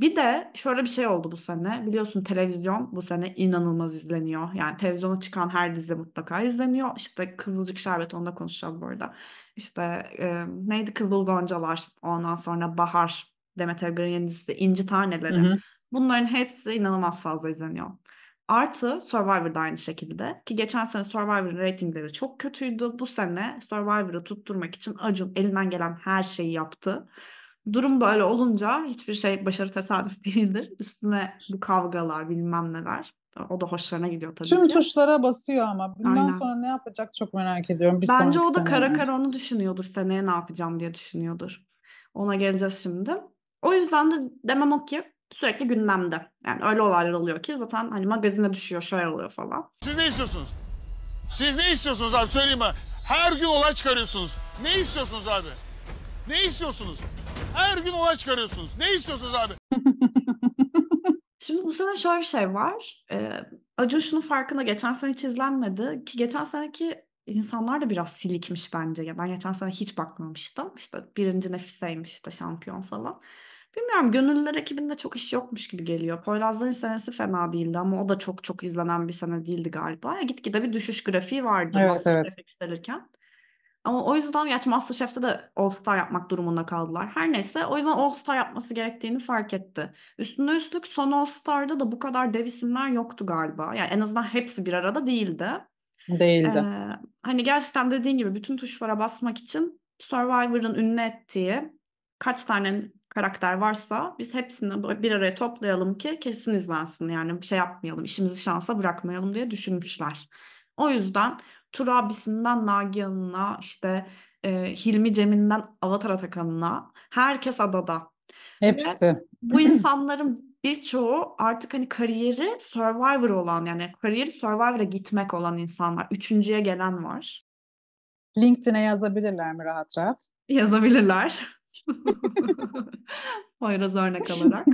bir de şöyle bir şey oldu bu sene. Biliyorsun televizyon bu sene inanılmaz izleniyor. Yani televizyona çıkan her dizi mutlaka izleniyor. İşte Kızılcık Şerbet onda konuşacağız bu arada. İşte neydi Kızıl Goncalar ondan sonra Bahar Demet Evgar'ın yeni dizisi İnci Taneleri. Hı hı. Bunların hepsi inanılmaz fazla izleniyor. Artı Survivor da aynı şekilde ki geçen sene Survivor'ın reytingleri çok kötüydü. Bu sene Survivor'ı tutturmak için Acun elinden gelen her şeyi yaptı. Durum böyle olunca hiçbir şey başarı tesadüf değildir. Üstüne bu kavgalar bilmem neler. O da hoşlarına gidiyor tabii Tüm ki.
tuşlara basıyor ama bundan Aynen. sonra ne yapacak çok merak ediyorum. Bir Bence o da kara
kara onu düşünüyordur. Seneye ne yapacağım diye düşünüyordur. Ona geleceğiz şimdi. O yüzden de demem o ki sürekli gündemde. Yani öyle olaylar oluyor ki zaten hani magazine düşüyor şöyle oluyor falan.
Siz ne istiyorsunuz? Siz ne istiyorsunuz abi söyleyeyim ben. Her gün olay çıkarıyorsunuz. Ne istiyorsunuz abi? Ne istiyorsunuz? Her gün olay çıkarıyorsunuz. Ne istiyorsunuz abi?
Şimdi bu sene şöyle bir şey var. Ee, Acun şunun farkına geçen sene hiç izlenmedi. Ki geçen seneki insanlar da biraz silikmiş bence. Ya ben geçen sene hiç bakmamıştım. İşte birinci nefiseymiş işte şampiyon falan. Bilmiyorum gönüllüler ekibinde çok iş yokmuş gibi geliyor. Poyrazların senesi fena değildi ama o da çok çok izlenen bir sene değildi galiba. Ya gitgide bir düşüş grafiği vardı. Evet, evet. Yükselirken. Ama o yüzden gerçi Masterchef'te de All Star yapmak durumunda kaldılar. Her neyse o yüzden All Star yapması gerektiğini fark etti. Üstüne üstlük son All Star'da da bu kadar dev isimler yoktu galiba. Yani en azından hepsi bir arada değildi.
Değildi. Ee,
hani gerçekten dediğin gibi bütün tuşlara basmak için Survivor'ın ünlü ettiği kaç tane karakter varsa biz hepsini bir araya toplayalım ki kesin izlensin. Yani bir şey yapmayalım, işimizi şansa bırakmayalım diye düşünmüşler. O yüzden Tur abisinden Nagihan'ına işte e, Hilmi Cem'inden Avatar Atakan'ına herkes adada.
Hepsi. Ve
bu insanların birçoğu artık hani kariyeri Survivor olan yani kariyeri Survivor'a gitmek olan insanlar. Üçüncüye
gelen var. LinkedIn'e yazabilirler mi rahat rahat? Yazabilirler.
Poyraz örnek alarak.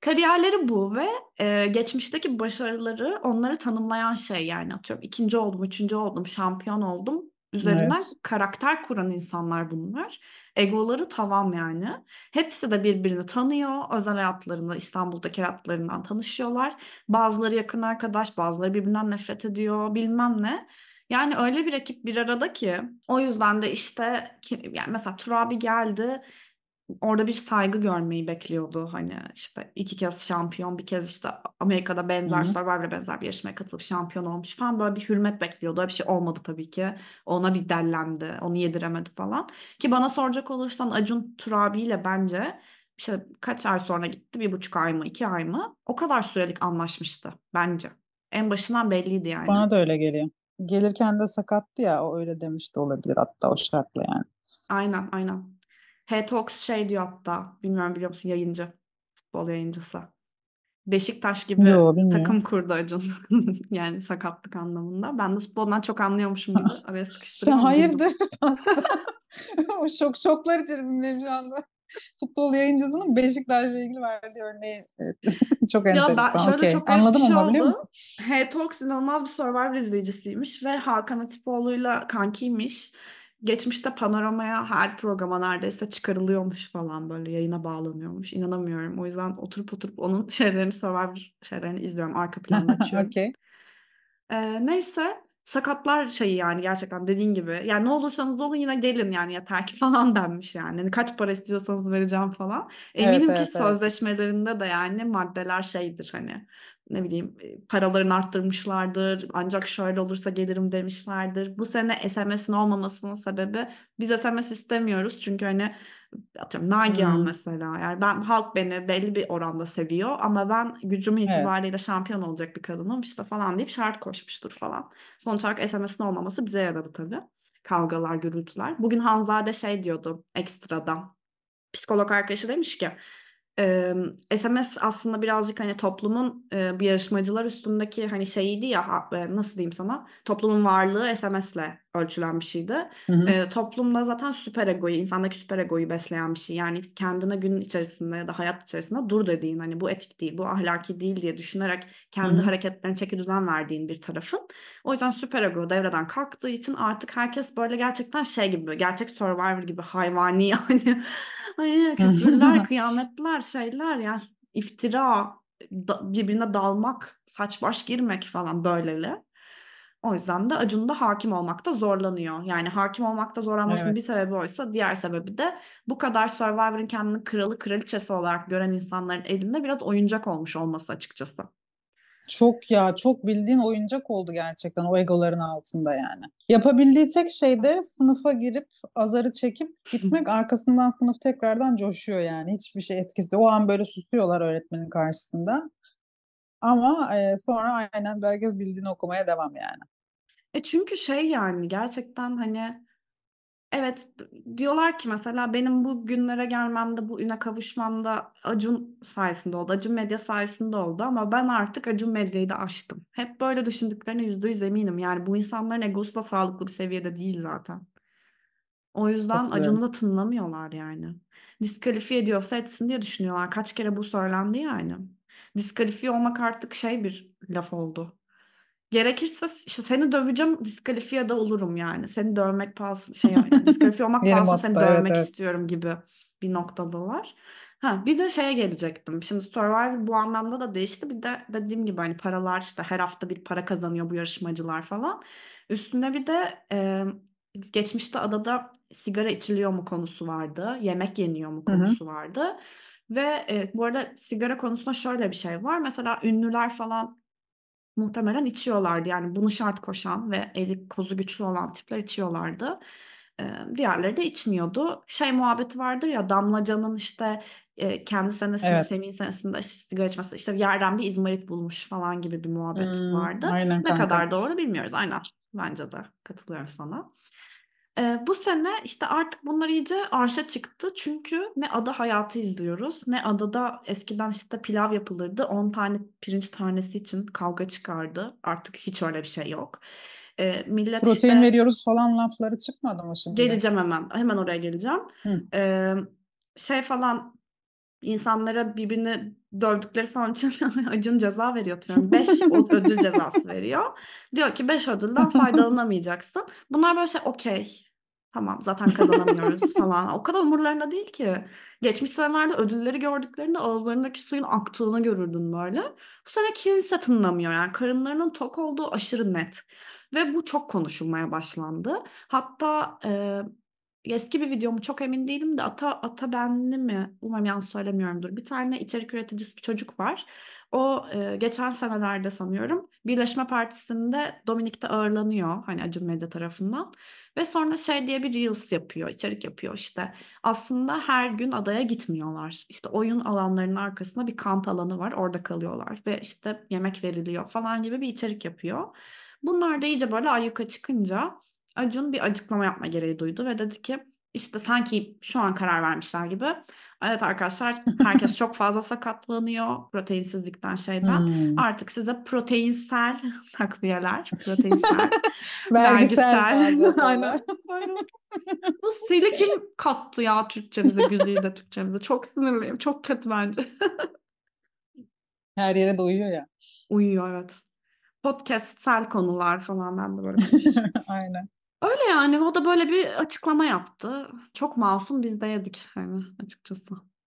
Kariyerleri
bu ve e, geçmişteki başarıları onları tanımlayan şey yani atıyorum ikinci oldum, üçüncü oldum, şampiyon oldum üzerinden evet. karakter kuran insanlar bunlar. Egoları tavan yani. Hepsi de birbirini tanıyor. Özel hayatlarında İstanbul'daki hayatlarından tanışıyorlar. Bazıları yakın arkadaş, bazıları birbirinden nefret ediyor bilmem ne. Yani öyle bir ekip bir arada ki o yüzden de işte yani mesela Turabi geldi orada bir saygı görmeyi bekliyordu. Hani işte iki kez şampiyon, bir kez işte Amerika'da benzer Survivor'a benzer bir yarışmaya katılıp şampiyon olmuş falan böyle bir hürmet bekliyordu. Bir şey olmadı tabii ki. Ona bir dellendi, onu yediremedi falan. Ki bana soracak olursan Acun Turabi ile bence işte kaç ay sonra gitti? Bir buçuk ay mı, iki ay mı? O kadar sürelik anlaşmıştı bence. En başından belliydi yani. Bana da
öyle geliyor. Gelirken de sakattı ya o öyle demiş de olabilir hatta o şartla yani.
Aynen aynen. H-Tox şey diyor hatta. Bilmiyorum biliyor musun yayıncı. Futbol yayıncısı. Beşiktaş gibi Yo, takım kurdu Acun. yani sakatlık anlamında. Ben de futboldan çok anlıyormuşum gibi araya sıkıştırdım. Sen hayırdır
o şok şoklar içerisindeyim şu anda. Futbol yayıncısının Beşiktaş'la ilgili verdiği örneği evet. çok enteresan. Ya ben şöyle okay. çok Anladım şey ama biliyor musun?
H-Tox inanılmaz bir Survivor izleyicisiymiş ve Hakan Atipoğlu'yla kankiymiş geçmişte panoramaya her programa neredeyse çıkarılıyormuş falan böyle yayına bağlanıyormuş. İnanamıyorum. O yüzden oturup oturup onun şeylerini Survivor şeylerini izliyorum. Arka planını açıyorum. okay. Ee, neyse sakatlar şeyi yani gerçekten dediğin gibi. Yani ne olursanız olun yine gelin yani yeter ki falan denmiş yani. yani kaç para istiyorsanız vereceğim falan. Eminim evet, ki evet. sözleşmelerinde de yani maddeler şeydir hani ne bileyim e, paralarını arttırmışlardır. Ancak şöyle olursa gelirim demişlerdir. Bu sene SMS'in olmamasının sebebi biz SMS istemiyoruz. Çünkü hani atıyorum Nagihan hmm. mesela yani ben halk beni belli bir oranda seviyor ama ben gücüm itibariyle evet. şampiyon olacak bir kadınım işte falan deyip şart koşmuştur falan. Sonuç olarak SMS'in olmaması bize yaradı tabii. Kavgalar, gürültüler. Bugün Hanzade şey diyordu ekstradan. Psikolog arkadaşı demiş ki e, SMS aslında birazcık hani toplumun e, bu yarışmacılar üstündeki hani şeyiydi ya ha, e, nasıl diyeyim sana toplumun varlığı SMS'le ölçülen bir şeydi. Hı hı. E, toplumda zaten süper egoyu, insandaki süper egoyu besleyen bir şey. Yani kendine gün içerisinde ya da hayat içerisinde dur dediğin hani bu etik değil, bu ahlaki değil diye düşünerek kendi hı hı. hareketlerine çeki düzen verdiğin bir tarafın. O yüzden süper ego devreden kalktığı için artık herkes böyle gerçekten şey gibi, gerçek survivor gibi hayvani yani Hayır küfürler, kıyametler, şeyler yani iftira, da, birbirine dalmak, saç baş girmek falan böyleli. O yüzden de Acun'da hakim olmakta zorlanıyor. Yani hakim olmakta zorlanmasının evet. bir sebebi oysa diğer sebebi de bu kadar Survivor'ın kendini kralı kraliçesi olarak gören insanların elinde biraz oyuncak olmuş
olması açıkçası. Çok ya çok bildiğin oyuncak oldu gerçekten o egoların altında yani. Yapabildiği tek şey de sınıfa girip azarı çekip gitmek arkasından sınıf tekrardan coşuyor yani. Hiçbir şey etkisi. O an böyle susuyorlar öğretmenin karşısında. Ama e, sonra aynen herkes bildiğini okumaya devam yani. E
çünkü şey yani gerçekten hani Evet diyorlar ki mesela benim bu günlere gelmemde bu üne kavuşmamda Acun sayesinde oldu. Acun Medya sayesinde oldu ama ben artık Acun Medya'yı da aştım. Hep böyle düşündüklerine yüzde yüz eminim. Yani bu insanların egosu da sağlıklı bir seviyede değil zaten. O yüzden Acun'u da tınlamıyorlar yani. Diskalifiye ediyorsa etsin diye düşünüyorlar. Kaç kere bu söylendi yani. Diskalifiye olmak artık şey bir laf oldu gerekirse işte seni döveceğim diskalifiye de olurum yani. Seni dövmek pahası şey yani diskalifiye olmak pahasına seni dövmek evet, evet. istiyorum gibi bir noktada var. Ha, bir de şeye gelecektim. Şimdi Survivor bu anlamda da değişti. Bir de dediğim gibi hani paralar işte her hafta bir para kazanıyor bu yarışmacılar falan. Üstüne bir de e, geçmişte adada sigara içiliyor mu konusu vardı. Yemek yeniyor mu konusu Hı-hı. vardı. Ve e, bu arada sigara konusunda şöyle bir şey var. Mesela ünlüler falan muhtemelen içiyorlardı. Yani bunu şart koşan ve eli kozu güçlü olan tipler içiyorlardı. diğerleri de içmiyordu. Şey muhabbeti vardır ya Damlacan'ın işte e, kendi senesinde, evet. Semih'in senesinde işte, sigara içmesi, işte yerden bir izmarit bulmuş falan gibi bir muhabbet hmm, vardı. Aynen, ne kanka. kadar doğru bilmiyoruz. Aynen. Bence de katılıyorum sana. E, bu sene işte artık bunlar iyice arşa çıktı. Çünkü ne ada hayatı izliyoruz ne adada eskiden işte pilav yapılırdı. 10 tane pirinç tanesi için kavga çıkardı. Artık hiç öyle bir şey yok. E, millet Protein işte, veriyoruz
falan lafları çıkmadı mı şimdi? Geleceğim
hemen. Hemen oraya geleceğim. E, şey falan insanlara birbirini dövdükleri falan için Acun ceza veriyor. Yani beş ödül cezası veriyor. Diyor ki beş ödülden faydalanamayacaksın. Bunlar böyle şey okey Tamam zaten kazanamıyoruz falan. O kadar umurlarında değil ki. Geçmiş senelerde ödülleri gördüklerinde ağızlarındaki suyun aktığını görürdün böyle. Bu sene kimse tınlamıyor. Yani karınlarının tok olduğu aşırı net. Ve bu çok konuşulmaya başlandı. Hatta e, eski bir videomu çok emin değilim de Ata, Ata Benli mi? Umarım yanlış söylemiyorumdur. Bir tane içerik üreticisi bir çocuk var. O e, geçen senelerde sanıyorum Birleşme Partisi'nde Dominik'te ağırlanıyor hani Acun Medya tarafından. Ve sonra şey diye bir reels yapıyor, içerik yapıyor işte. Aslında her gün adaya gitmiyorlar. İşte oyun alanlarının arkasında bir kamp alanı var orada kalıyorlar. Ve işte yemek veriliyor falan gibi bir içerik yapıyor. Bunlar da iyice böyle ayyuka çıkınca Acun bir açıklama yapma gereği duydu ve dedi ki işte sanki şu an karar vermişler gibi Evet arkadaşlar herkes çok fazla sakatlanıyor proteinsizlikten şeyden. Hmm. Artık size proteinsel takviyeler, proteinsel, vergisel. Aynen. Bu seli kim kattı ya Türkçemize, güzide Türkçemize? Çok sinirliyim, çok kötü bence. Her yere de uyuyor ya. Uyuyor evet. Podcastsel konular falan ben de böyle Aynen. Öyle yani o da böyle bir açıklama yaptı. Çok masum biz de yedik
yani açıkçası.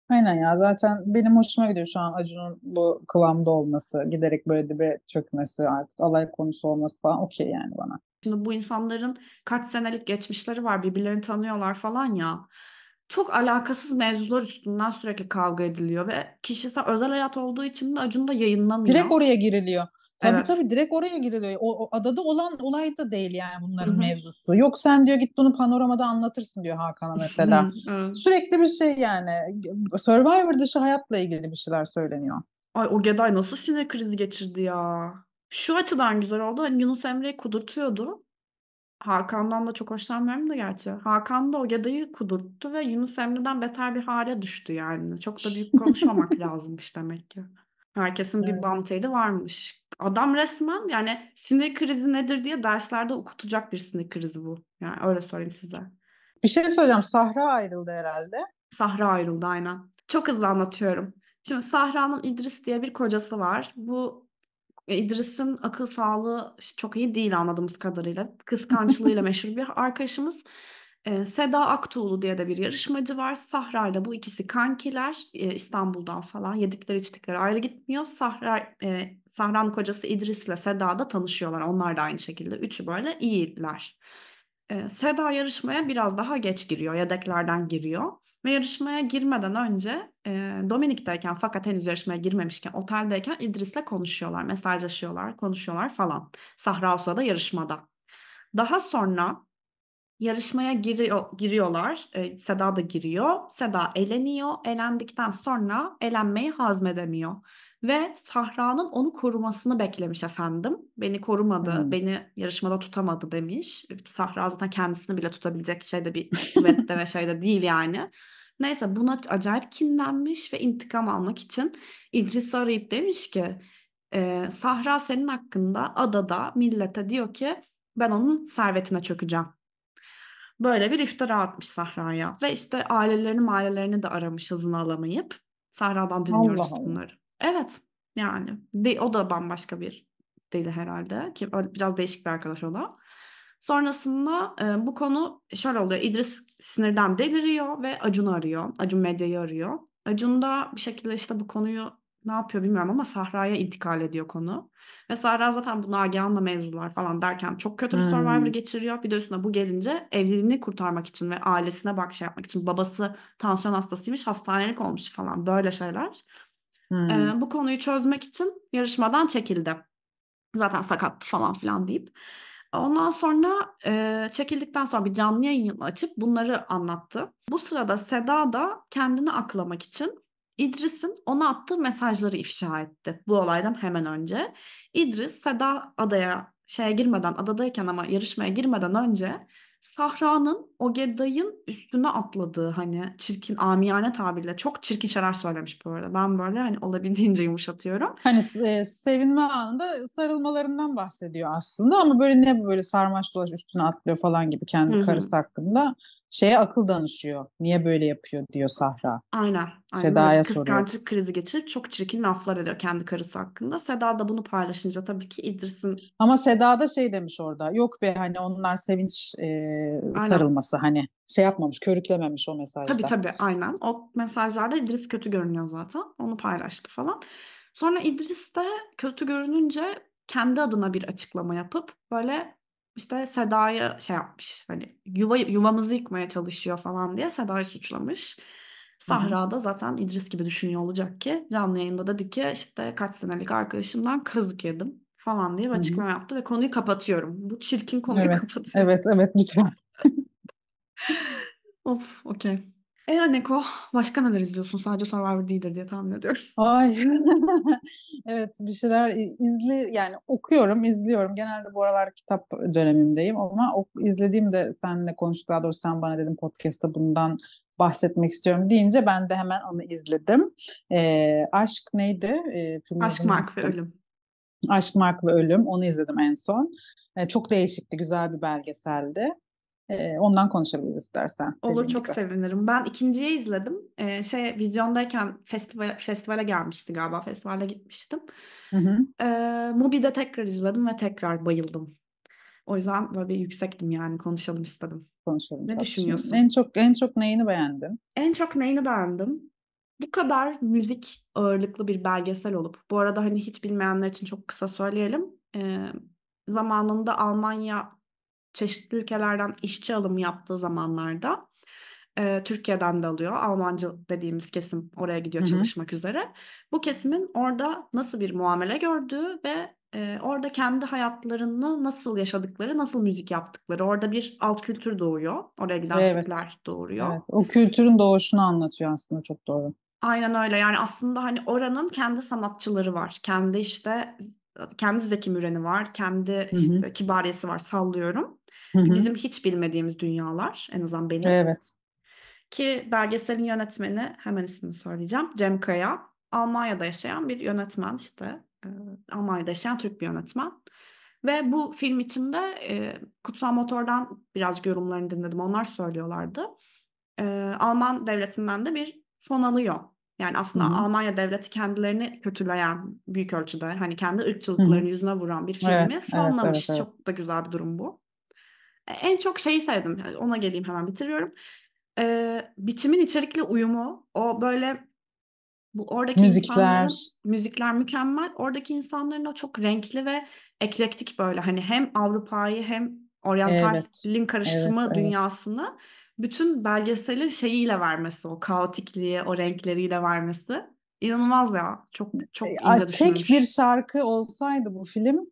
Aynen ya zaten benim hoşuma gidiyor şu an Acun'un bu kıvamda olması, giderek böyle dibe çökmesi artık alay konusu olması falan okey yani bana.
Şimdi bu insanların kaç senelik geçmişleri var birbirlerini tanıyorlar falan ya çok alakasız mevzular üstünden sürekli kavga ediliyor ve kişisel özel hayat olduğu için de Acun da
yayınlamıyor. Direkt oraya giriliyor. Tabii evet. tabii direkt oraya giriliyor. O, o adada olan olay da değil yani bunların Hı-hı. mevzusu. Yok sen diyor git bunu panoramada anlatırsın diyor Hakan'a mesela. Sürekli bir şey yani Survivor dışı hayatla ilgili bir şeyler söyleniyor. Ay o Geday nasıl sinir krizi geçirdi ya.
Şu açıdan güzel oldu. Hani Yunus Emre'yi kudurtuyordu. Hakan'dan da çok hoşlanmıyorum da gerçi. Hakan da o gadayı kudurttu ve Yunus Emre'den beter bir hale düştü yani. Çok da büyük konuşmamak lazımmış demek ki. Herkesin evet. bir bam teli varmış. Adam resmen yani sinir krizi nedir diye derslerde okutacak bir sinir krizi bu. Yani öyle söyleyeyim size.
Bir şey söyleyeceğim. Sahra ayrıldı herhalde.
Sahra ayrıldı aynen. Çok hızlı anlatıyorum. Şimdi Sahra'nın İdris diye bir kocası var. Bu e, İdris'in akıl sağlığı çok iyi değil anladığımız kadarıyla. Kıskançlığıyla meşhur bir arkadaşımız. Seda Aktuğlu diye de bir yarışmacı var. Sahra ile bu ikisi kankiler. İstanbul'dan falan yedikleri içtikleri ayrı gitmiyor. Sahra e, Sahra'nın kocası İdris ile Seda da tanışıyorlar. Onlar da aynı şekilde. Üçü böyle iyiler. E, Seda yarışmaya biraz daha geç giriyor. Yedeklerden giriyor. Ve yarışmaya girmeden önce e, Dominik'teyken fakat henüz yarışmaya girmemişken oteldeyken İdris'le konuşuyorlar. Mesajlaşıyorlar, konuşuyorlar falan. Sahra da yarışmada. Daha sonra yarışmaya giriyor, giriyorlar. E, Seda da giriyor. Seda eleniyor. Elendikten sonra elenmeyi hazmedemiyor ve Sahra'nın onu korumasını beklemiş efendim. Beni korumadı, hmm. beni yarışmada tutamadı demiş. Sahra zaten kendisini bile tutabilecek şeyde bir kuvvette ve şeyde değil yani. Neyse buna acayip kinlenmiş ve intikam almak için İdris arayıp demiş ki e, Sahra senin hakkında adada millete diyor ki ben onun servetine çökeceğim. Böyle bir iftira atmış Sahra'ya ve işte ailelerini ailelerini de aramış hızını alamayıp. Sahra'dan dinliyoruz Allah bunları. Evet yani de, o da bambaşka bir deli herhalde ki biraz değişik bir arkadaş o da. Sonrasında e, bu konu şöyle oluyor. İdris sinirden deliriyor ve Acun'u arıyor. Acun medyayı arıyor. Acun da bir şekilde işte bu konuyu ne yapıyor bilmiyorum ama Sahra'ya intikal ediyor konu. Ve Sahra zaten bu Nagihan'la mevzular falan derken çok kötü bir hmm. Survivor geçiriyor. Bir de üstüne bu gelince evliliğini kurtarmak için ve ailesine bak şey yapmak için babası tansiyon hastasıymış hastanelik olmuş falan böyle şeyler. E, bu konuyu çözmek için yarışmadan çekildi. Zaten sakattı falan filan deyip. Ondan sonra e, çekildikten sonra bir canlı yayın açıp bunları anlattı. Bu sırada Seda da kendini aklamak için İdris'in ona attığı mesajları ifşa etti bu olaydan hemen önce. İdris Seda adaya şeye girmeden adadayken ama yarışmaya girmeden önce Sahra'nın o Gedday'ın üstüne atladığı hani çirkin amiyane tabirle çok çirkin şeyler söylemiş bu arada. Ben böyle hani olabildiğince yumuşatıyorum.
Hani e, sevinme anında sarılmalarından bahsediyor aslında ama böyle ne böyle sarmaş dolaş üstüne atlıyor falan gibi kendi Hı-hı. karısı hakkında şeye akıl danışıyor. Niye böyle yapıyor diyor Sahra.
Aynen. Seda'ya soruyor. Kıskançlık krizi geçirip çok çirkin laflar ediyor kendi karısı hakkında. Seda da bunu paylaşınca tabii ki İdris'in...
Ama Seda da şey demiş orada. Yok be hani onlar sevinç e, sarılması hani şey yapmamış, körüklememiş o mesajda. Tabii tabii
aynen. O mesajlarda İdris kötü görünüyor zaten. Onu paylaştı falan. Sonra İdris de kötü görününce kendi adına bir açıklama yapıp böyle işte Seda'ya şey yapmış hani yuva, yuvamızı yıkmaya çalışıyor falan diye Seda'yı suçlamış. Sahra'da zaten İdris gibi düşünüyor olacak ki canlı yayında dedi ki işte kaç senelik arkadaşımdan kazık yedim falan diye bir açıklama yaptı ve konuyu kapatıyorum. Bu çirkin konuyu evet, kapatıyorum. Evet evet lütfen. of okey. E
neko başka neler izliyorsun? Sadece Survivor değildir diye tahmin ediyorum. Ay. evet bir şeyler izli yani okuyorum, izliyorum. Genelde bu aralar kitap dönemimdeyim ama ok, izlediğim de seninle konuştuk. Daha doğrusu sen bana dedim podcast'ta bundan bahsetmek istiyorum deyince ben de hemen onu izledim. Ee, aşk neydi? Ee, aşk, Mark ve Ölüm. Aşk, Mark ve Ölüm. Onu izledim en son. Ee, çok değişikti, güzel bir belgeseldi ondan konuşabiliriz istersen. Olur çok gibi.
sevinirim. Ben ikinciyi izledim. E, şey vizyondayken festival, festivale gelmişti galiba. Festivale gitmiştim. Hı hı. E, Mubi'de tekrar izledim ve tekrar bayıldım. O yüzden böyle bir
yüksektim yani
konuşalım istedim. Konuşalım. Ne tabii. düşünüyorsun? En
çok en çok neyini beğendin? En
çok neyini beğendim? Bu kadar müzik ağırlıklı bir belgesel olup bu arada hani hiç bilmeyenler için çok kısa söyleyelim. E, zamanında Almanya çeşitli ülkelerden işçi alımı yaptığı zamanlarda e, Türkiye'den de alıyor. Almancı dediğimiz kesim oraya gidiyor Hı-hı. çalışmak üzere. Bu kesimin orada nasıl bir muamele gördüğü ve e, orada kendi hayatlarını nasıl yaşadıkları, nasıl müzik yaptıkları. Orada bir alt kültür doğuyor. Oraya giden evet. Türkler
doğuruyor. Evet. O kültürün doğuşunu anlatıyor aslında çok doğru.
Aynen öyle. Yani aslında hani oranın kendi sanatçıları var. Kendi işte kendi Zeki Müren'i var, kendi işte kibariyesi var sallıyorum. Bizim hiç bilmediğimiz dünyalar en azından benim. Evet. Ki belgeselin yönetmeni hemen ismini söyleyeceğim. Cem Kaya. Almanya'da yaşayan bir yönetmen işte. E, Almanya'da yaşayan Türk bir yönetmen. Ve bu film içinde e, Kutsal Motor'dan biraz yorumlarını dinledim. Onlar söylüyorlardı. E, Alman devletinden de bir fon alıyor. Yani aslında Hı-hı. Almanya devleti kendilerini kötüleyen büyük ölçüde hani kendi ırkçılıklarının yüzüne vuran bir filmi evet, fonlamış. Evet, evet, evet. Çok da güzel bir durum bu. E, en çok şeyi sevdim. Ona geleyim hemen bitiriyorum. Ee, biçimin içerikle uyumu o böyle bu oradaki müzikler. insanların müzikler mükemmel. Oradaki insanların o çok renkli ve eklektik böyle hani hem Avrupa'yı hem oryantalin evet. karışımı evet, dünyasını evet. bütün belgeseli şeyiyle vermesi, o kaotikliği, o renkleriyle vermesi inanılmaz ya. Çok çok ince Tek
bir şarkı olsaydı bu film.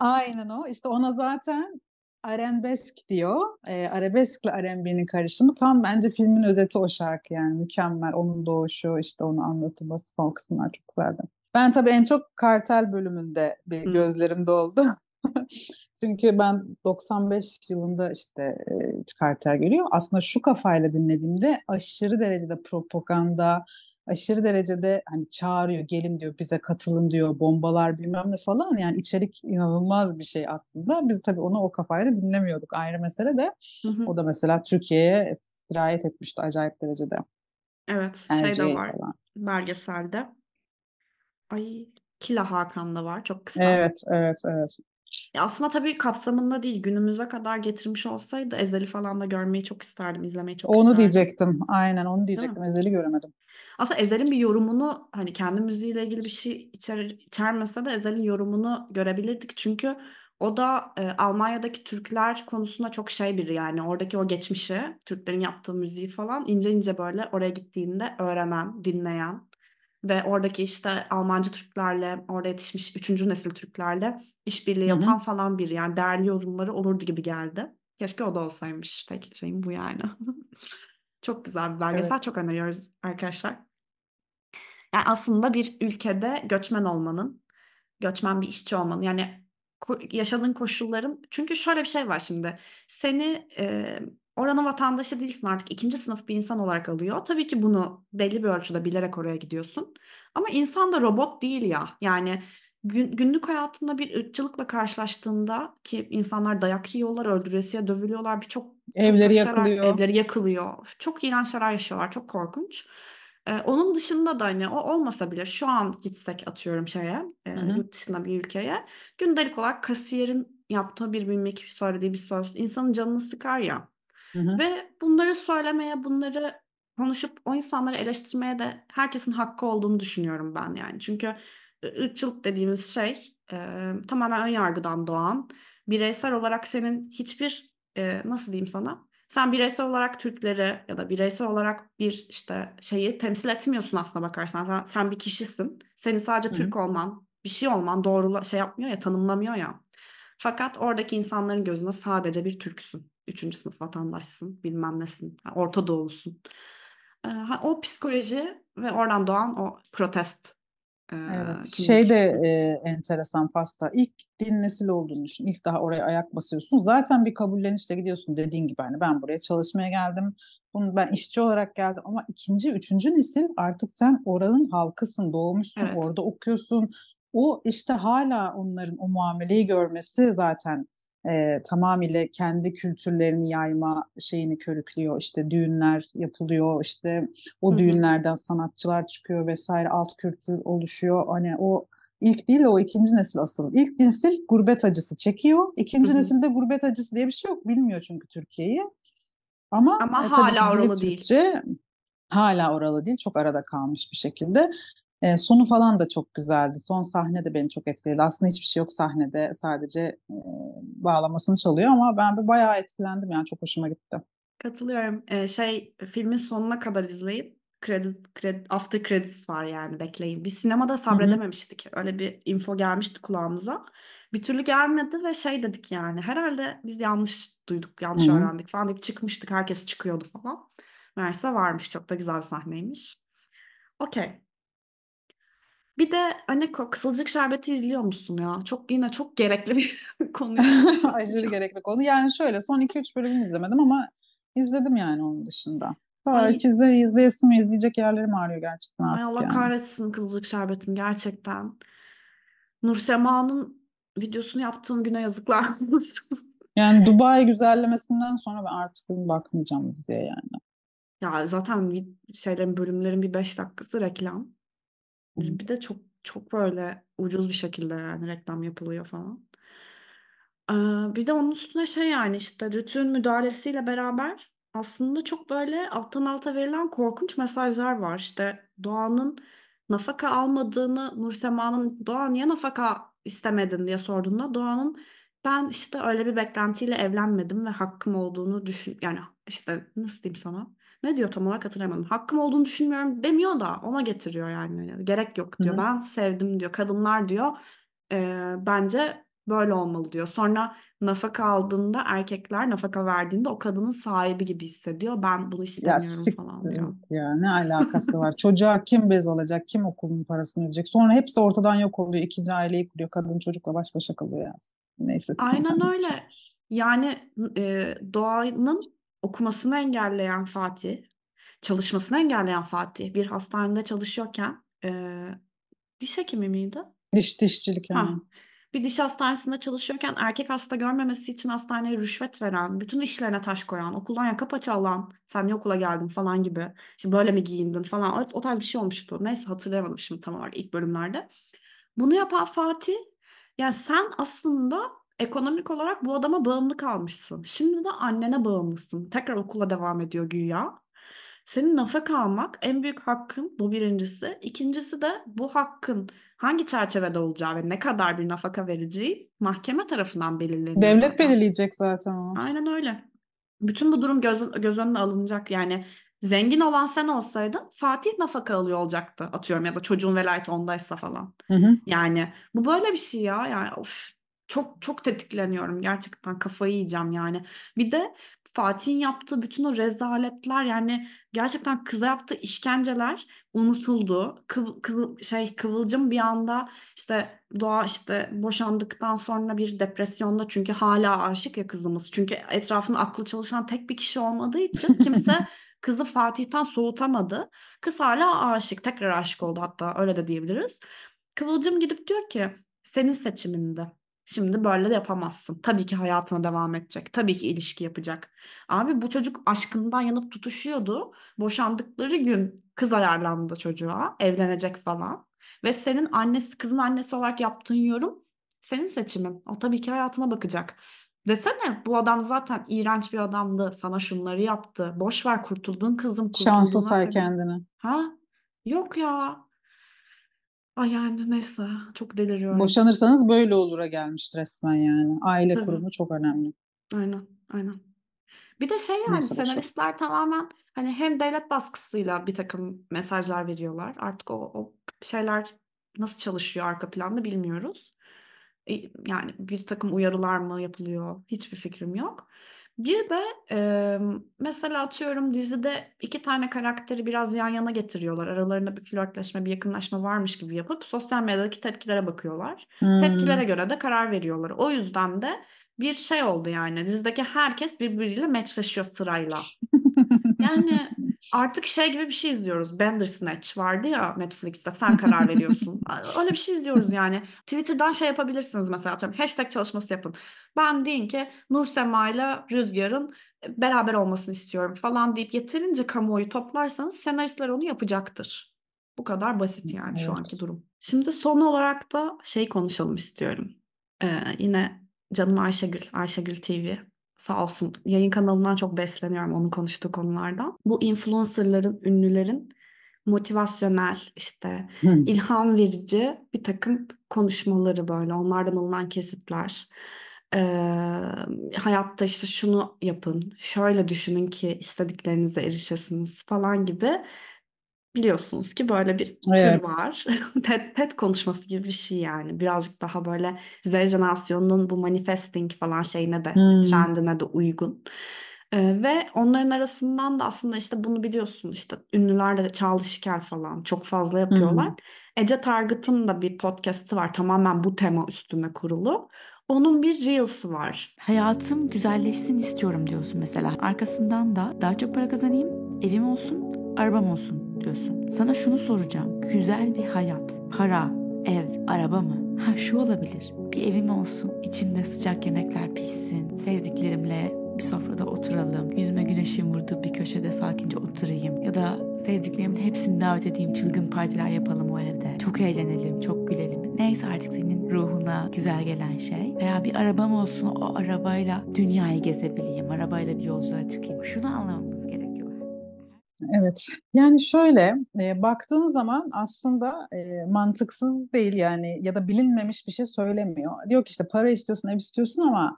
Aynen o. İşte ona zaten Arenbesk diyor. E, arabeskle Arenbe'nin karışımı. Tam bence filmin özeti o şarkı yani. Mükemmel. Onun doğuşu, işte onu anlatılması falan kısımlar çok güzeldi. Ben tabii en çok kartel bölümünde bir hmm. gözlerim doldu. Çünkü ben 95 yılında işte e, kartel görüyorum. Aslında şu kafayla dinlediğimde aşırı derecede propaganda, aşırı derecede hani çağırıyor gelin diyor bize katılın diyor bombalar bilmem ne falan yani içerik inanılmaz bir şey aslında. Biz tabii onu o kafayla dinlemiyorduk ayrı mesele de hı hı. o da mesela Türkiye'ye sirayet etmişti acayip derecede.
Evet şey de var falan. belgeselde. Ay Kila Hakan'da var çok
kısa. Evet evet evet
aslında tabii kapsamında değil, günümüze kadar getirmiş olsaydı Ezel'i falan da görmeyi çok isterdim, izlemeyi çok Onu isterdim.
diyecektim. Aynen onu diyecektim. Ezel'i göremedim.
Aslında Ezel'in bir yorumunu hani kendi müziğiyle ilgili bir şey içer, içermese de Ezel'in yorumunu görebilirdik. Çünkü o da e, Almanya'daki Türkler konusunda çok şey biri yani oradaki o geçmişi, Türklerin yaptığı müziği falan ince ince böyle oraya gittiğinde öğrenen, dinleyen ve oradaki işte Almancı Türklerle, orada yetişmiş üçüncü nesil Türklerle işbirliği yapan Hı-hı. falan biri. Yani değerli yorumları olurdu gibi geldi. Keşke o da olsaymış. Tek şeyim bu yani. çok güzel bir belgesel. Evet. Çok öneriyoruz arkadaşlar. Yani aslında bir ülkede göçmen olmanın, göçmen bir işçi olmanın yani yaşadığın koşulların çünkü şöyle bir şey var şimdi seni e, oranın vatandaşı değilsin artık ikinci sınıf bir insan olarak alıyor. Tabii ki bunu belli bir ölçüde bilerek oraya gidiyorsun. Ama insan da robot değil ya. Yani gün, günlük hayatında bir ırkçılıkla karşılaştığında ki insanlar dayak yiyorlar, öldüresiye dövülüyorlar, birçok evleri yakılıyor. Evleri yakılıyor. Çok iğrenç şeyler yaşıyorlar, çok korkunç. Ee, onun dışında da hani o olmasa bile şu an gitsek atıyorum şeye, e, yurt dışına bir ülkeye. Gündelik olarak kasiyerin yaptığı bir mimik söylediği bir söz insanın canını sıkar ya. Hı hı. Ve bunları söylemeye, bunları konuşup o insanları eleştirmeye de herkesin hakkı olduğunu düşünüyorum ben yani. Çünkü ırkçılık dediğimiz şey e, tamamen ön yargıdan doğan. Bireysel olarak senin hiçbir e, nasıl diyeyim sana? Sen bireysel olarak Türkleri ya da bireysel olarak bir işte şeyi temsil etmiyorsun aslına bakarsan. Sen, sen bir kişisin. Seni sadece Hı-hı. Türk olman, bir şey olman doğru şey yapmıyor ya, tanımlamıyor ya. Fakat oradaki insanların gözünde sadece bir Türksün üçüncü sınıf vatandaşsın, bilmem nesin, yani Orta Doğulusun. E, o psikoloji ve oradan doğan o
protest e, Evet, şey de e, enteresan pasta. İlk din nesil olduğunu düşün. İlk daha oraya ayak basıyorsun. Zaten bir kabullenişle gidiyorsun dediğin gibi. Hani ben buraya çalışmaya geldim. Bunu ben işçi olarak geldim ama ikinci, üçüncü nesil artık sen oranın halkısın. Doğmuşsun, evet. orada okuyorsun. O işte hala onların o muameleyi görmesi zaten e, tamamıyla kendi kültürlerini yayma şeyini körüklüyor. İşte düğünler yapılıyor, işte o Hı-hı. düğünlerden sanatçılar çıkıyor vesaire alt kültür oluşuyor. Hani o ilk değil de o ikinci nesil asıl. İlk nesil gurbet acısı çekiyor. İkinci nesilde gurbet acısı diye bir şey yok. Bilmiyor çünkü Türkiye'yi. Ama, Ama e, hala oralı Türkçe, değil. Hala oralı değil. Çok arada kalmış bir şekilde. E, sonu falan da çok güzeldi. Son sahne de beni çok etkiledi. Aslında hiçbir şey yok sahnede. Sadece e, bağlamasını çalıyor ama ben bir bayağı etkilendim yani çok hoşuma gitti.
Katılıyorum. Ee, şey filmin sonuna kadar izleyip kredi, kredi, after credits var yani bekleyin. Biz sinemada sabredememiştik. Hı-hı. Öyle bir info gelmişti kulağımıza. Bir türlü gelmedi ve şey dedik yani herhalde biz yanlış duyduk, yanlış Hı-hı. öğrendik falan deyip çıkmıştık. Herkes çıkıyordu falan. Meğerse varmış. Çok da güzel bir sahneymiş. Okey. Bir de hani Kızılcık Şerbeti
izliyor musun ya? Çok yine çok gerekli bir konu. Aşırı gerekli konu. Yani şöyle son 2-3 bölümünü izlemedim ama izledim yani onun dışında. Ay, hiç izle, izleyesim izleyecek yerlerim ağrıyor gerçekten artık. Allah yani. kahretsin Kızılcık Şerbeti'ni gerçekten.
Nursema'nın videosunu yaptığım güne yazıklar.
yani Dubai güzellemesinden sonra ben artık bakmayacağım diziye yani.
Ya zaten şeylerin bölümlerin bir beş dakikası reklam. Bir de çok çok böyle ucuz bir şekilde yani reklam yapılıyor falan. bir de onun üstüne şey yani işte rütün müdahalesiyle beraber aslında çok böyle alttan alta verilen korkunç mesajlar var. İşte doğanın nafaka almadığını Nursema'nın Doğa niye nafaka istemedin diye sorduğunda Doğan'ın ben işte öyle bir beklentiyle evlenmedim ve hakkım olduğunu düşün yani işte nasıl diyeyim sana ne diyor tam olarak hatırlamadım. Hakkım olduğunu düşünmüyorum demiyor da ona getiriyor yani. gerek yok diyor. Hı-hı. Ben sevdim diyor. Kadınlar diyor e, bence böyle olmalı diyor. Sonra nafaka aldığında erkekler nafaka verdiğinde o kadının sahibi gibi hissediyor. Ben bunu istemiyorum ya,
falan diyor. Ya ne alakası var? Çocuğa kim bez alacak? Kim okulun parasını ödeyecek? Sonra hepsi ortadan yok oluyor. İkinci aileyi kuruyor. Kadın çocukla baş başa kalıyor ya. Neyse. Aynen öyle.
Yani e, doğanın okumasını engelleyen Fatih, çalışmasını engelleyen Fatih bir hastanede çalışıyorken e, diş hekimi miydi?
Diş dişçilik yani.
bir diş hastanesinde çalışıyorken erkek hasta görmemesi için hastaneye rüşvet veren, bütün işlerine taş koyan, okuldan yaka paça alan, sen niye okula geldin falan gibi, işte böyle mi giyindin falan o, o tarz bir şey olmuştu. Neyse hatırlayamadım şimdi tam olarak ilk bölümlerde. Bunu yapan Fatih, yani sen aslında ekonomik olarak bu adama bağımlı kalmışsın. Şimdi de annene bağımlısın. Tekrar okula devam ediyor güya. Senin nafaka almak en büyük hakkın bu birincisi. İkincisi de bu hakkın hangi çerçevede olacağı ve ne kadar bir nafaka vereceği mahkeme tarafından belirleniyor. Devlet
zaten. belirleyecek zaten Aynen
öyle. Bütün bu durum göz, göz önüne alınacak. Yani zengin olan sen olsaydın Fatih nafaka alıyor olacaktı atıyorum ya da çocuğun velayeti ondaysa falan. Hı hı. Yani bu böyle bir şey ya. Yani of çok çok tetikleniyorum gerçekten kafayı yiyeceğim yani. Bir de Fatih'in yaptığı bütün o rezaletler yani gerçekten kıza yaptığı işkenceler unutuldu. Kıv, kıv, şey Kıvılcım bir anda işte Doğa işte boşandıktan sonra bir depresyonda çünkü hala aşık ya kızımız. Çünkü etrafında aklı çalışan tek bir kişi olmadığı için kimse kızı Fatih'ten soğutamadı. Kız hala aşık, tekrar aşık oldu hatta öyle de diyebiliriz. Kıvılcım gidip diyor ki senin seçiminde Şimdi böyle de yapamazsın. Tabii ki hayatına devam edecek. Tabii ki ilişki yapacak. Abi bu çocuk aşkından yanıp tutuşuyordu. Boşandıkları gün kız ayarlandı çocuğa. Evlenecek falan. Ve senin annesi kızın annesi olarak yaptığın yorum senin seçimin. O tabii ki hayatına bakacak. Desene bu adam zaten iğrenç bir adamdı. Sana şunları yaptı. Boş ver kurtuldun kızım. Kurtuldun Şanslı say kendini. Ha? Yok ya. Ay yani neyse çok deliriyorum. Boşanırsanız
böyle olura gelmiştir resmen yani. Aile Tabii. kurumu çok önemli.
Aynen aynen. Bir de şey yani Nasıl senaristler şey? tamamen hani hem devlet baskısıyla bir takım mesajlar veriyorlar. Artık o, o şeyler nasıl çalışıyor arka planda bilmiyoruz. Yani bir takım uyarılar mı yapılıyor hiçbir fikrim yok. Bir de e, mesela atıyorum dizide iki tane karakteri biraz yan yana getiriyorlar. Aralarında bir flörtleşme, bir yakınlaşma varmış gibi yapıp sosyal medyadaki tepkilere bakıyorlar. Hmm. Tepkilere göre de karar veriyorlar. O yüzden de bir şey oldu yani. Dizideki herkes birbiriyle meçleşiyor sırayla.
yani
Artık şey gibi bir şey izliyoruz. Bandersnatch vardı ya Netflix'te. Sen karar veriyorsun. Öyle bir şey izliyoruz yani. Twitter'dan şey yapabilirsiniz mesela. Atıyorum, hashtag çalışması yapın. Ben deyin ki Nursema ile Rüzgar'ın e, beraber olmasını istiyorum falan deyip yeterince kamuoyu toplarsanız senaristler onu yapacaktır. Bu kadar basit yani evet. şu anki durum. Şimdi son olarak da şey konuşalım istiyorum. Ee, yine canım Ayşegül, Ayşegül TV sağ olsun yayın kanalından çok besleniyorum onun konuştuğu konulardan. Bu influencerların, ünlülerin motivasyonel işte ilham verici bir takım konuşmaları böyle onlardan alınan kesitler. Ee, hayatta işte şunu yapın, şöyle düşünün ki istediklerinize erişesiniz falan gibi biliyorsunuz ki böyle bir tür evet. var. TED, TED konuşması gibi bir şey yani. Birazcık daha böyle Z jenerasyonunun bu manifesting falan şeyine de hmm. trendine de uygun. Ee, ve onların arasından da aslında işte bunu biliyorsun işte ünlüler de Çağla Şiker falan çok fazla yapıyorlar. Hmm. Ece Target'ın da bir podcast'ı var tamamen bu tema üstüne kurulu. Onun bir reels'ı var. Hayatım güzelleşsin istiyorum diyorsun mesela. Arkasından da daha çok para kazanayım, evim olsun, arabam olsun atlıyorsun. Sana şunu soracağım. Güzel bir hayat, para, ev, araba mı? Ha şu olabilir. Bir evim olsun. İçinde sıcak yemekler pişsin. Sevdiklerimle bir sofrada oturalım. Yüzüme güneşin vurduğu bir köşede sakince oturayım. Ya da sevdiklerimin hepsini davet edeyim. Çılgın partiler yapalım o evde. Çok eğlenelim, çok gülelim. Neyse artık senin ruhuna güzel gelen şey. Veya bir arabam olsun o arabayla dünyayı gezebileyim. Arabayla bir yolculuğa çıkayım. Şunu anlamamız
Evet. Yani şöyle e, baktığın zaman aslında e, mantıksız değil yani ya da bilinmemiş bir şey söylemiyor. Diyor ki işte para istiyorsun, ev istiyorsun ama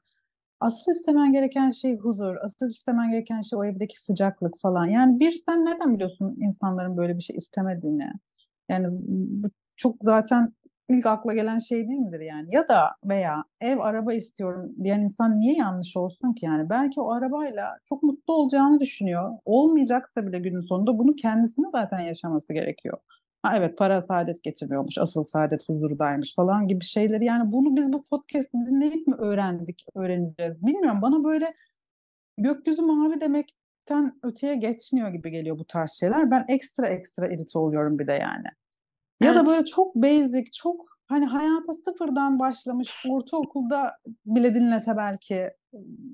asıl istemen gereken şey huzur, asıl istemen gereken şey o evdeki sıcaklık falan. Yani bir sen nereden biliyorsun insanların böyle bir şey istemediğini? Yani bu çok zaten ilk akla gelen şey değil midir yani? Ya da veya ev araba istiyorum diyen insan niye yanlış olsun ki yani? Belki o arabayla çok mutlu olacağını düşünüyor. Olmayacaksa bile günün sonunda bunu kendisini zaten yaşaması gerekiyor. Ha evet para saadet getirmiyormuş, asıl saadet huzurdaymış falan gibi şeyleri. Yani bunu biz bu podcast'ı dinleyip mi öğrendik, öğreneceğiz bilmiyorum. Bana böyle gökyüzü mavi demekten öteye geçmiyor gibi geliyor bu tarz şeyler. Ben ekstra ekstra irite oluyorum bir de yani. Ya evet. da böyle çok basic, çok hani hayata sıfırdan başlamış ortaokulda bile dinlese belki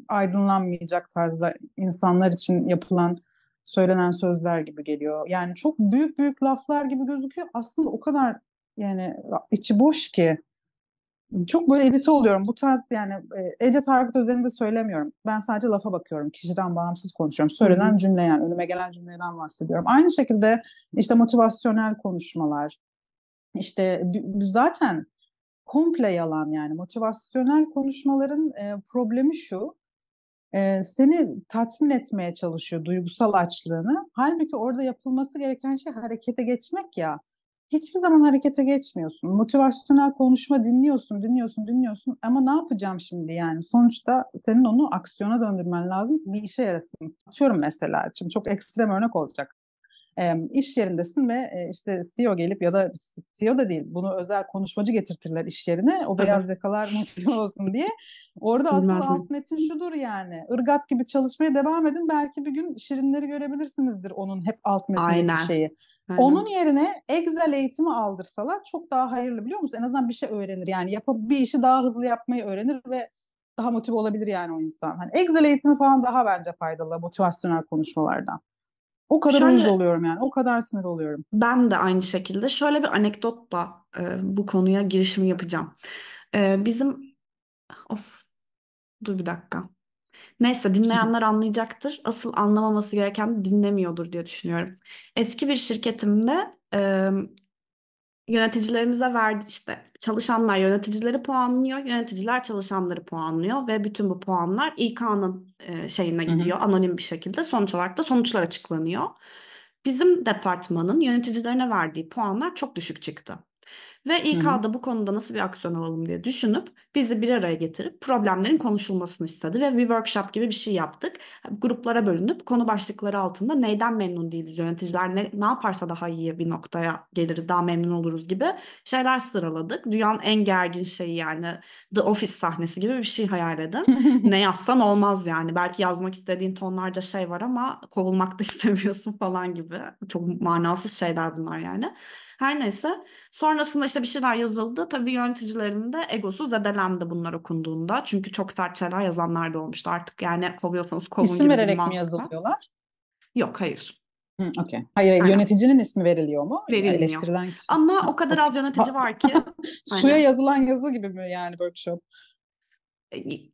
aydınlanmayacak tarzda insanlar için yapılan söylenen sözler gibi geliyor. Yani çok büyük büyük laflar gibi gözüküyor. Aslında o kadar yani içi boş ki. Çok böyle edite oluyorum. Bu tarz yani e, Ece Tarık üzerinde söylemiyorum. Ben sadece lafa bakıyorum. Kişiden bağımsız konuşuyorum. Söylenen cümle yani önüme gelen cümleden bahsediyorum. Aynı şekilde işte motivasyonel konuşmalar, işte zaten komple yalan yani motivasyonel konuşmaların e, problemi şu e, seni tatmin etmeye çalışıyor duygusal açlığını halbuki orada yapılması gereken şey harekete geçmek ya hiçbir zaman harekete geçmiyorsun motivasyonel konuşma dinliyorsun dinliyorsun dinliyorsun ama ne yapacağım şimdi yani sonuçta senin onu aksiyona döndürmen lazım bir işe yarasın atıyorum mesela şimdi çok ekstrem örnek olacak e, iş yerindesin ve e, işte CEO gelip ya da CEO da değil bunu özel konuşmacı getirtirler iş yerine. O beyaz yakalar motive olsun diye. Orada aslında alt metin şudur yani. ırgat gibi çalışmaya devam edin. Belki bir gün şirinleri görebilirsinizdir onun hep alt metin şeyi. Aynen. Onun yerine Excel eğitimi aldırsalar çok daha hayırlı biliyor musun? En azından bir şey öğrenir yani yap bir işi daha hızlı yapmayı öğrenir ve daha motive olabilir yani o insan. Hani Excel eğitimi falan daha bence faydalı motivasyonel konuşmalardan. O kadar Şöyle, uyuz oluyorum yani. O kadar sinir
oluyorum. Ben de aynı şekilde. Şöyle bir anekdotla e, bu konuya girişimi yapacağım. E, bizim of dur bir dakika. Neyse dinleyenler anlayacaktır. Asıl anlamaması gereken dinlemiyordur diye düşünüyorum. Eski bir şirketimde yöneticilerimize verdi işte çalışanlar yöneticileri puanlıyor, yöneticiler çalışanları puanlıyor ve bütün bu puanlar İK'nın e, şeyine gidiyor hı hı. anonim bir şekilde. Sonuç olarak da sonuçlar açıklanıyor. Bizim departmanın yöneticilerine verdiği puanlar çok düşük çıktı. Ve İK'da bu konuda nasıl bir aksiyon alalım diye düşünüp bizi bir araya getirip problemlerin konuşulmasını istedi ve bir workshop gibi bir şey yaptık. Gruplara bölünüp konu başlıkları altında neyden memnun değiliz yöneticiler ne, ne yaparsa daha iyi bir noktaya geliriz daha memnun oluruz gibi şeyler sıraladık. Dünyanın en gergin şeyi yani The Office sahnesi gibi bir şey hayal edin. ne yazsan olmaz yani belki yazmak istediğin tonlarca şey var ama kovulmak da istemiyorsun falan gibi. Çok manasız şeyler bunlar yani. Her neyse sonrasında işte bir şeyler yazıldı. Tabii yöneticilerin de egosu zedelendi bunlar okunduğunda. Çünkü çok sert şeyler yazanlar da olmuştu. Artık yani kovuyorsanız kovun İsim gibi vererek mi yazılıyorlar? Yok hayır. Hı, okay.
Hayır, hayır, yöneticinin ismi veriliyor mu? Veriliyor. Eleştirilen kişi.
Ama o kadar az yönetici var ki. Suya yazılan yazı gibi
mi yani workshop?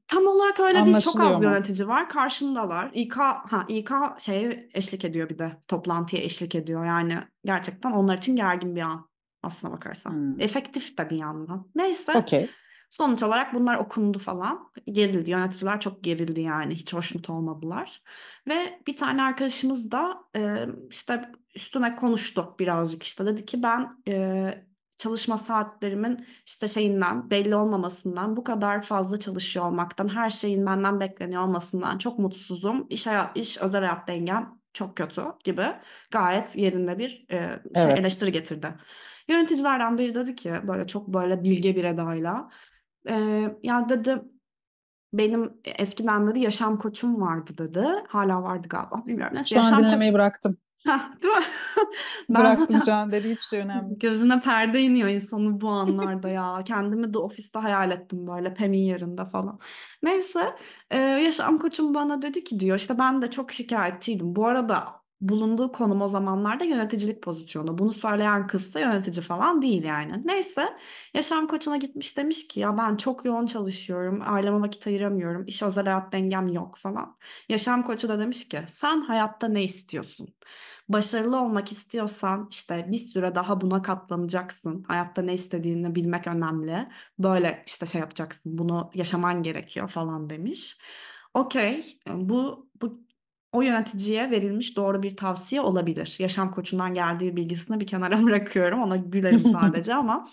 Tam olarak öyle değil. Çok az mu? yönetici var. Karşındalar. İK, ha, İK şeye eşlik ediyor bir de. Toplantıya eşlik ediyor. Yani gerçekten onlar için gergin bir an aslına bakarsan. Hmm. Efektif de bir yandan. Neyse. Okay. Sonuç olarak bunlar okundu falan. Gerildi. Yöneticiler çok gerildi yani. Hiç hoşnut olmadılar. Ve bir tane arkadaşımız da e, işte üstüne konuştuk birazcık işte. Dedi ki ben e, çalışma saatlerimin işte şeyinden belli olmamasından bu kadar fazla çalışıyor olmaktan her şeyin benden bekleniyor olmasından çok mutsuzum İş hayat iş özel hayat dengem çok kötü gibi gayet yerinde bir e, şey evet. eleştiri getirdi. Yöneticilerden biri dedi ki böyle çok böyle bilge bir edayla e, ya dedi benim eskiden dedi yaşam koçum vardı dedi. Hala vardı galiba bilmiyorum. Şu yaşam an dinlemeyi ko- bıraktım. Heh, değil
mi? ben Bırak zaten
hiçbir şey önemli. gözüne perde iniyor insanı bu anlarda ya. Kendimi de ofiste hayal ettim böyle Pem'in yerinde falan. Neyse e, yaşam koçum bana dedi ki diyor işte ben de çok şikayetçiydim. Bu arada bulunduğu konum o zamanlarda yöneticilik pozisyonu. Bunu söyleyen kız da yönetici falan değil yani. Neyse yaşam koçuna gitmiş demiş ki ya ben çok yoğun çalışıyorum, aileme vakit ayıramıyorum, iş özel hayat dengem yok falan. Yaşam koçu da demiş ki sen hayatta ne istiyorsun? Başarılı olmak istiyorsan işte bir süre daha buna katlanacaksın. Hayatta ne istediğini bilmek önemli. Böyle işte şey yapacaksın, bunu yaşaman gerekiyor falan demiş. Okey, bu o yöneticiye verilmiş doğru bir tavsiye olabilir. Yaşam koçundan geldiği bilgisini bir kenara bırakıyorum. Ona gülerim sadece ama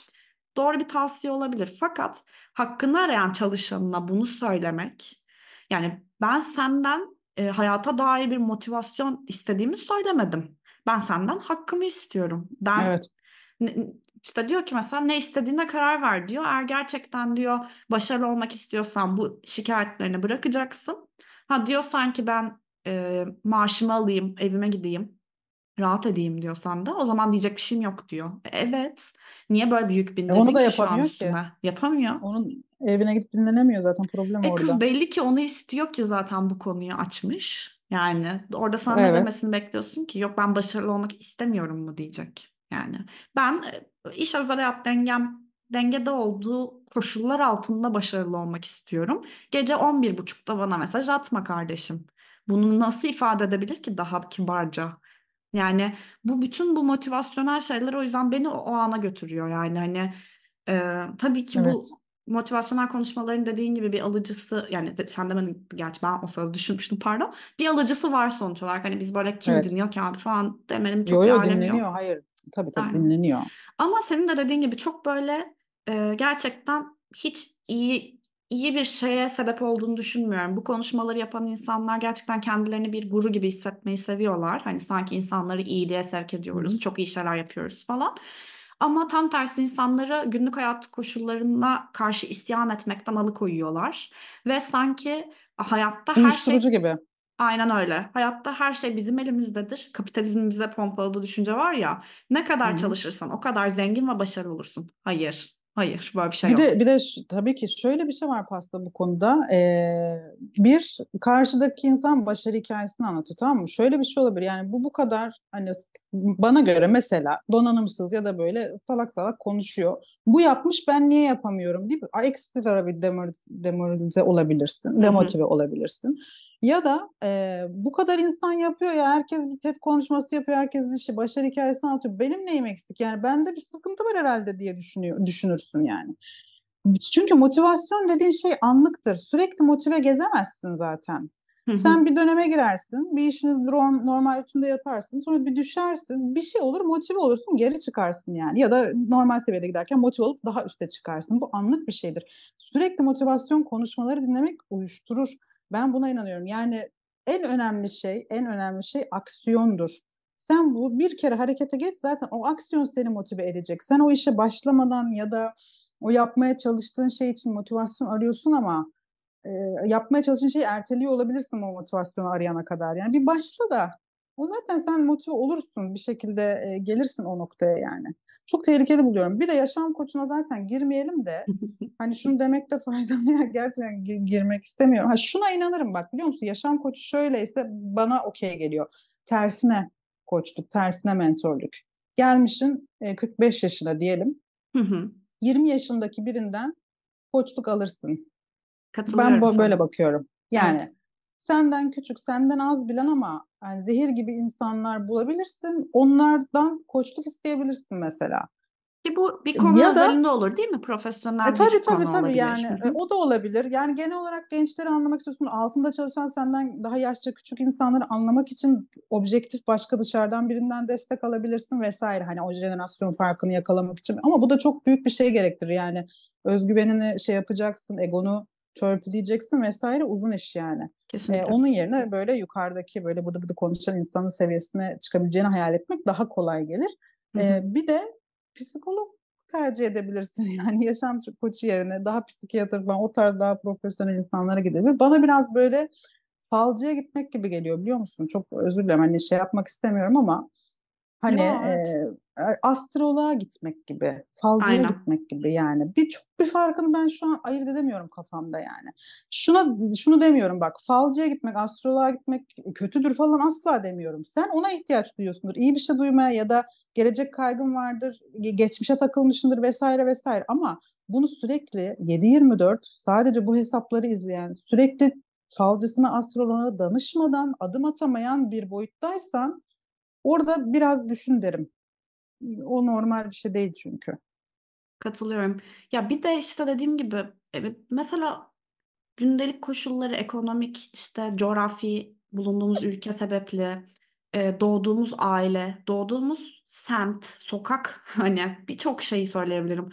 doğru bir tavsiye olabilir. Fakat hakkını arayan çalışanına bunu söylemek yani ben senden e, hayata dair bir motivasyon istediğimi söylemedim. Ben senden hakkımı istiyorum. Ben evet. Ne, işte diyor ki mesela ne istediğine karar ver diyor. Eğer gerçekten diyor başarılı olmak istiyorsan bu şikayetlerini bırakacaksın. Ha diyor sanki ben e, maaşımı alayım, evime gideyim, rahat edeyim diyorsan da o zaman diyecek bir şeyim yok diyor. E, evet. Niye böyle büyük bir yük bindirdin e onu da yapamıyor ki. üstüne? Yapamıyor.
Onun evine gidip dinlenemiyor zaten problem E orada. kız
belli ki onu istiyor ki zaten bu konuyu açmış. Yani orada sana ne demesini bekliyorsun ki? Yok ben başarılı olmak istemiyorum mu diyecek. Yani ben e, iş özel hayat dengem dengede olduğu koşullar altında başarılı olmak istiyorum. Gece 11.30'da bana mesaj atma kardeşim. Bunu nasıl ifade edebilir ki daha kibarca? Yani bu bütün bu motivasyonel şeyler o yüzden beni o, o ana götürüyor yani hani e, tabii ki evet. bu motivasyonel konuşmaların dediğin gibi bir alıcısı yani de, sen demedin gerçi ben o sırada düşünmüştüm pardon bir alıcısı var sonuç olarak hani biz böyle kim evet. dinliyor ki abi falan demedim çok yo, yo, dinleniyor hayır
tabii tabii Aynen. dinleniyor
ama senin de dediğin gibi çok böyle e, gerçekten hiç iyi iyi bir şeye sebep olduğunu düşünmüyorum. Bu konuşmaları yapan insanlar gerçekten kendilerini bir guru gibi hissetmeyi seviyorlar. Hani sanki insanları iyiliğe sevk ediyoruz, çok iyi şeyler yapıyoruz falan. Ama tam tersi insanları günlük hayat koşullarına karşı isyan etmekten alıkoyuyorlar. Ve sanki hayatta her şey... gibi. Aynen öyle. Hayatta her şey bizim elimizdedir. Kapitalizmin bize pompaladığı düşünce var ya. Ne kadar Hı. çalışırsan o kadar zengin ve başarılı olursun. Hayır. Hayır,
var bir şey bir yok. De, bir de şu, tabii ki şöyle bir şey var pasta bu konuda. Ee, bir, karşıdaki insan başarı hikayesini anlatıyor tamam mı? Şöyle bir şey olabilir yani bu bu kadar hani bana göre mesela donanımsız ya da böyle salak salak konuşuyor. Bu yapmış ben niye yapamıyorum deyip ekstra bir demoralize olabilirsin, demotive Hı-hı. olabilirsin. Ya da e, bu kadar insan yapıyor ya herkes bir TED konuşması yapıyor, herkes bir şey başarı hikayesi anlatıyor. Benim neyim eksik yani bende bir sıkıntı var herhalde diye düşünüyor, düşünürsün yani. Çünkü motivasyon dediğin şey anlıktır. Sürekli motive gezemezsin zaten. Hı hı. Sen bir döneme girersin, bir işini normal rutinde yaparsın, sonra bir düşersin, bir şey olur, motive olursun, geri çıkarsın yani. Ya da normal seviyede giderken motive olup daha üste çıkarsın. Bu anlık bir şeydir. Sürekli motivasyon konuşmaları dinlemek uyuşturur. Ben buna inanıyorum. Yani en önemli şey, en önemli şey aksiyondur. Sen bu bir kere harekete geç zaten o aksiyon seni motive edecek. Sen o işe başlamadan ya da o yapmaya çalıştığın şey için motivasyon arıyorsun ama e, yapmaya çalıştığın şeyi erteliyor olabilirsin o motivasyonu arayana kadar. Yani bir başla da o zaten sen motive olursun bir şekilde e, gelirsin o noktaya yani. Çok tehlikeli buluyorum. Bir de yaşam koçuna zaten girmeyelim de hani şunu demek de faydalı ya gerçekten girmek istemiyorum. Ha şuna inanırım bak biliyor musun yaşam koçu şöyleyse bana okey geliyor. Tersine koçluk, tersine mentorluk. Gelmişin e, 45 yaşına diyelim. Hı hı. 20 yaşındaki birinden koçluk alırsın. Ben bu, böyle bakıyorum. Yani evet senden küçük, senden az bilen ama yani zehir gibi insanlar bulabilirsin. Onlardan koçluk isteyebilirsin mesela. Ki bu bir konu ya özelinde da, olur değil mi? Profesyonel e, tabii, bir tabii, konu tabii, olabilir. Yani, e, o da olabilir. Yani genel olarak gençleri anlamak istiyorsun. Altında çalışan senden daha yaşça küçük insanları anlamak için objektif başka dışarıdan birinden destek alabilirsin vesaire. Hani o jenerasyon farkını yakalamak için. Ama bu da çok büyük bir şey gerektirir. Yani özgüvenini şey yapacaksın, egonu törpüleyeceksin vesaire uzun iş yani. Kesinlikle. Ee, onun yerine böyle yukarıdaki böyle bıdı bıdı konuşan insanın seviyesine çıkabileceğini hayal etmek daha kolay gelir. Ee, bir de psikolog tercih edebilirsin yani yaşam koçu yerine daha psikiyatr falan o tarz daha profesyonel insanlara gidebilir. Bana biraz böyle falcıya gitmek gibi geliyor biliyor musun? Çok özür dilerim hani şey yapmak istemiyorum ama
hani ya, evet.
e, e, astroloğa gitmek gibi, falcıya Aynen. gitmek gibi yani. Bir çok bir farkını ben şu an ayırt edemiyorum kafamda yani. Şuna şunu demiyorum bak falcıya gitmek, astroloğa gitmek kötüdür falan asla demiyorum. Sen ona ihtiyaç duyuyorsundur. İyi bir şey duymaya ya da gelecek kaygın vardır, geçmişe takılmışsındır vesaire vesaire ama bunu sürekli 7-24 sadece bu hesapları izleyen, sürekli falcısına, astroloğuna danışmadan adım atamayan bir boyuttaysan orada biraz düşün derim o normal bir şey değil çünkü. Katılıyorum. Ya bir de işte dediğim gibi
e, mesela gündelik koşulları ekonomik işte coğrafi bulunduğumuz ülke sebepli e, doğduğumuz aile, doğduğumuz semt, sokak hani birçok şeyi söyleyebilirim.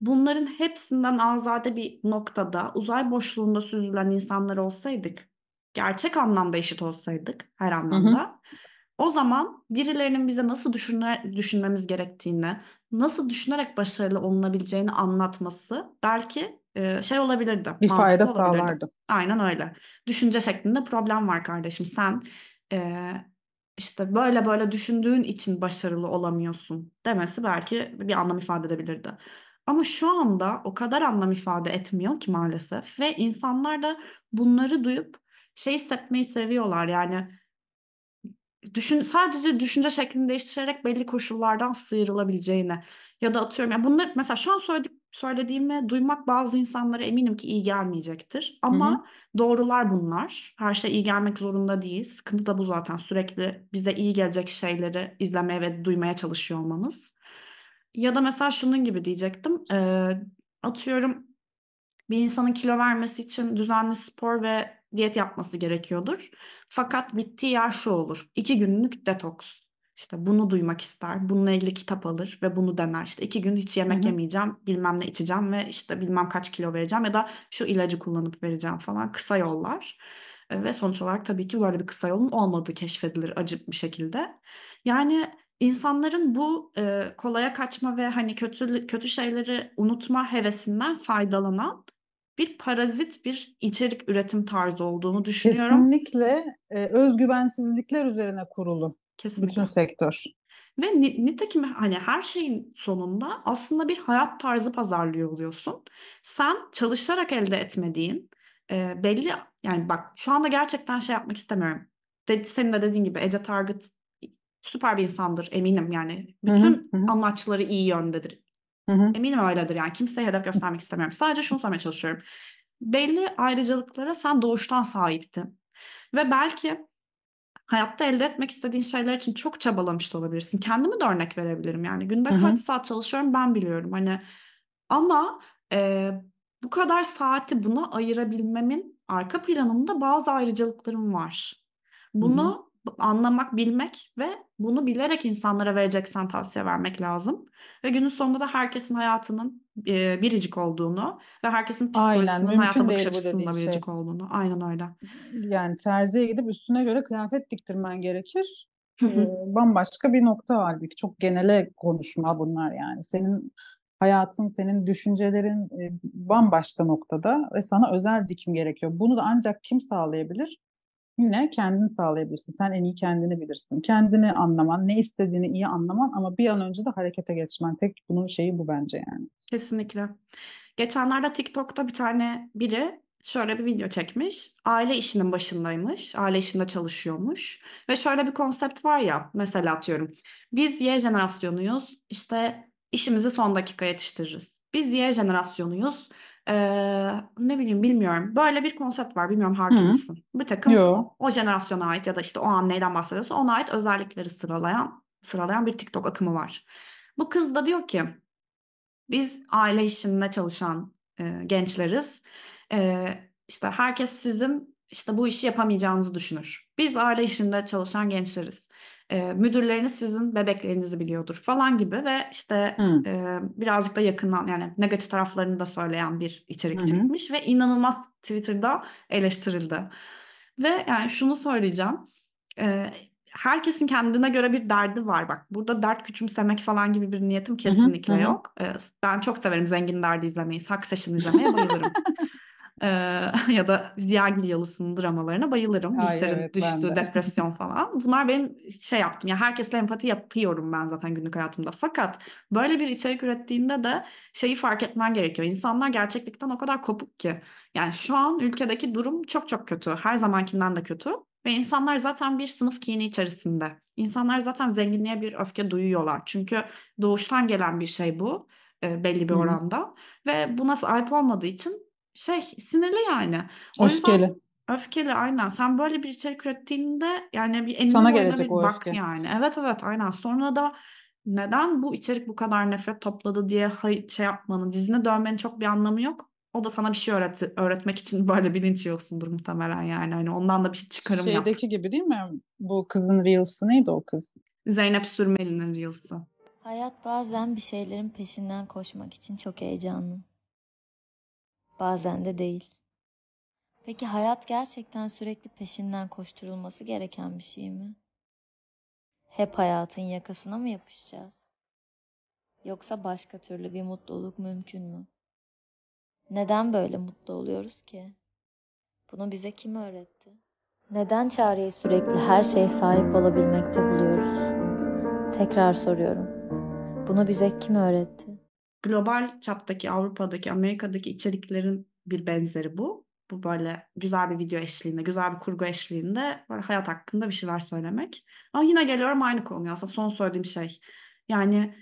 Bunların hepsinden azade bir noktada uzay boşluğunda süzülen insanlar olsaydık, gerçek anlamda eşit olsaydık her anlamda. Hı hı. O zaman birilerinin bize nasıl düşüner, düşünmemiz gerektiğini, nasıl düşünerek başarılı olunabileceğini anlatması belki e, şey olabilirdi. Bir fayda olabilirdi. sağlardı. Aynen öyle. Düşünce şeklinde problem var kardeşim. Sen e, işte böyle böyle düşündüğün için başarılı olamıyorsun demesi belki bir anlam ifade edebilirdi. Ama şu anda o kadar anlam ifade etmiyor ki maalesef ve insanlar da bunları duyup şey hissetmeyi seviyorlar yani düşün sadece düşünce şeklini değiştirerek belli koşullardan sıyrılabileceğini ya da atıyorum yani bunlar mesela şu an söyledik söylediğimi duymak bazı insanlara eminim ki iyi gelmeyecektir ama hı hı. doğrular bunlar. Her şey iyi gelmek zorunda değil. Sıkıntı da bu zaten. Sürekli bize iyi gelecek şeyleri izlemeye ve duymaya çalışıyor olmamız. Ya da mesela şunun gibi diyecektim. E, atıyorum bir insanın kilo vermesi için düzenli spor ve diyet yapması gerekiyordur. Fakat gittiği yer şu olur. İki günlük detoks. İşte bunu duymak ister, bununla ilgili kitap alır ve bunu dener. İşte iki gün hiç yemek Hı-hı. yemeyeceğim, bilmem ne içeceğim ve işte bilmem kaç kilo vereceğim ya da şu ilacı kullanıp vereceğim falan kısa yollar. Ee, ve sonuç olarak tabii ki böyle bir kısa yolun olmadığı keşfedilir acı bir şekilde. Yani insanların bu e, kolaya kaçma ve hani kötü kötü şeyleri unutma hevesinden faydalanan bir parazit bir içerik üretim tarzı olduğunu düşünüyorum.
Kesinlikle e, özgüvensizlikler üzerine kurulu Kesinlikle. bütün sektör. Ve nitekim
hani her şeyin sonunda aslında bir hayat tarzı pazarlıyor oluyorsun. Sen çalışarak elde etmediğin e, belli yani bak şu anda gerçekten şey yapmak istemiyorum. De, senin de dediğin gibi Ece Target süper bir insandır eminim yani. Bütün hı hı. amaçları iyi yöndedir Hı hı. Eminim öyledir yani kimseye hedef göstermek istemiyorum. Sadece şunu söylemeye çalışıyorum. Belli ayrıcalıklara sen doğuştan sahiptin. Ve belki hayatta elde etmek istediğin şeyler için çok çabalamış da olabilirsin. Kendimi de örnek verebilirim yani. Günde hı hı. kaç saat çalışıyorum ben biliyorum. Hani ama e, bu kadar saati buna ayırabilmemin arka planında bazı ayrıcalıklarım var. Bunu anlamak, bilmek ve bunu bilerek insanlara vereceksen tavsiye vermek lazım. Ve günün sonunda da herkesin hayatının e, biricik olduğunu ve herkesin psikolojisinin Aynen, hayata bakış açısında şey. biricik şey.
olduğunu. Aynen öyle. Yani terziye gidip üstüne göre kıyafet diktirmen gerekir. Ee, bambaşka bir nokta halbuki. Çok genele konuşma bunlar yani. Senin hayatın, senin düşüncelerin e, bambaşka noktada ve sana özel dikim gerekiyor. Bunu da ancak kim sağlayabilir? Yine kendini sağlayabilirsin. Sen en iyi kendini bilirsin. Kendini anlaman, ne istediğini iyi anlaman ama bir an önce de harekete geçmen. Tek bunun şeyi bu bence yani.
Kesinlikle. Geçenlerde TikTok'ta bir tane biri şöyle bir video çekmiş. Aile işinin başındaymış. Aile işinde çalışıyormuş. Ve şöyle bir konsept var ya mesela atıyorum. Biz Y jenerasyonuyuz. İşte işimizi son dakika yetiştiririz. Biz Y jenerasyonuyuz. Ee, ne bileyim bilmiyorum. Böyle bir konsept var. Bilmiyorum hakim misin? Bir takım Yo. o jenerasyona ait ya da işte o an neyden bahsediyorsa ona ait özellikleri sıralayan sıralayan bir TikTok akımı var. Bu kız da diyor ki biz aile işinde çalışan e, gençleriz. E, işte herkes sizin işte bu işi yapamayacağınızı düşünür. Biz aile işinde çalışan gençleriz e, müdürleriniz sizin bebeklerinizi biliyordur falan gibi ve işte e, birazcık da yakından yani negatif taraflarını da söyleyen bir içerik Hı-hı. çekmiş ve inanılmaz Twitter'da eleştirildi. Ve yani şunu söyleyeceğim. E, herkesin kendine göre bir derdi var bak. Burada dert küçümsemek falan gibi bir niyetim kesinlikle hı hı, yok. Hı. Ben çok severim zengin derdi izlemeyi, Succession izlemeye bayılırım. Ee, ya da Ziya Gülyalı'sının dramalarına bayılırım. Ay, Bihter'in evet, düştüğü de. depresyon falan. Bunlar benim şey yaptım. Ya yani herkesle empati yapıyorum ben zaten günlük hayatımda. Fakat böyle bir içerik ürettiğinde de şeyi fark etmen gerekiyor. İnsanlar gerçeklikten o kadar kopuk ki. Yani şu an ülkedeki durum çok çok kötü. Her zamankinden de kötü. Ve insanlar zaten bir sınıf kini içerisinde. İnsanlar zaten zenginliğe bir öfke duyuyorlar. Çünkü doğuştan gelen bir şey bu belli bir oranda. Hı. Ve buna sahip olmadığı için şey sinirli yani. O öfkeli. Yüzden, öfkeli aynen. Sen böyle bir içerik ürettiğinde yani bir enine Sana gelecek bir o bak öfke. yani. Evet evet aynen. Sonra da neden bu içerik bu kadar nefret topladı diye şey yapmanın, dizine dönmenin çok bir anlamı yok. O da sana bir şey öğret öğretmek için böyle bilinç yoksundur muhtemelen yani. Hani ondan da bir şey çıkarım Şeydeki yap. Şeydeki gibi
değil mi? Bu kızın Reels'ı neydi o kız? Zeynep Sürmeli'nin Reels'ı.
Hayat bazen bir şeylerin peşinden koşmak için çok heyecanlı bazen de değil. Peki hayat gerçekten sürekli peşinden koşturulması gereken bir şey mi? Hep hayatın yakasına mı yapışacağız? Yoksa başka türlü bir mutluluk mümkün mü? Neden böyle mutlu oluyoruz ki? Bunu bize kim öğretti?
Neden çareyi sürekli her şeye sahip olabilmekte buluyoruz? Tekrar soruyorum. Bunu bize kim öğretti?
global çaptaki Avrupa'daki Amerika'daki içeriklerin bir benzeri bu. Bu böyle güzel bir video eşliğinde, güzel bir kurgu eşliğinde böyle hayat hakkında bir şeyler söylemek. Ama yine geliyorum aynı konuya aslında son söylediğim şey. Yani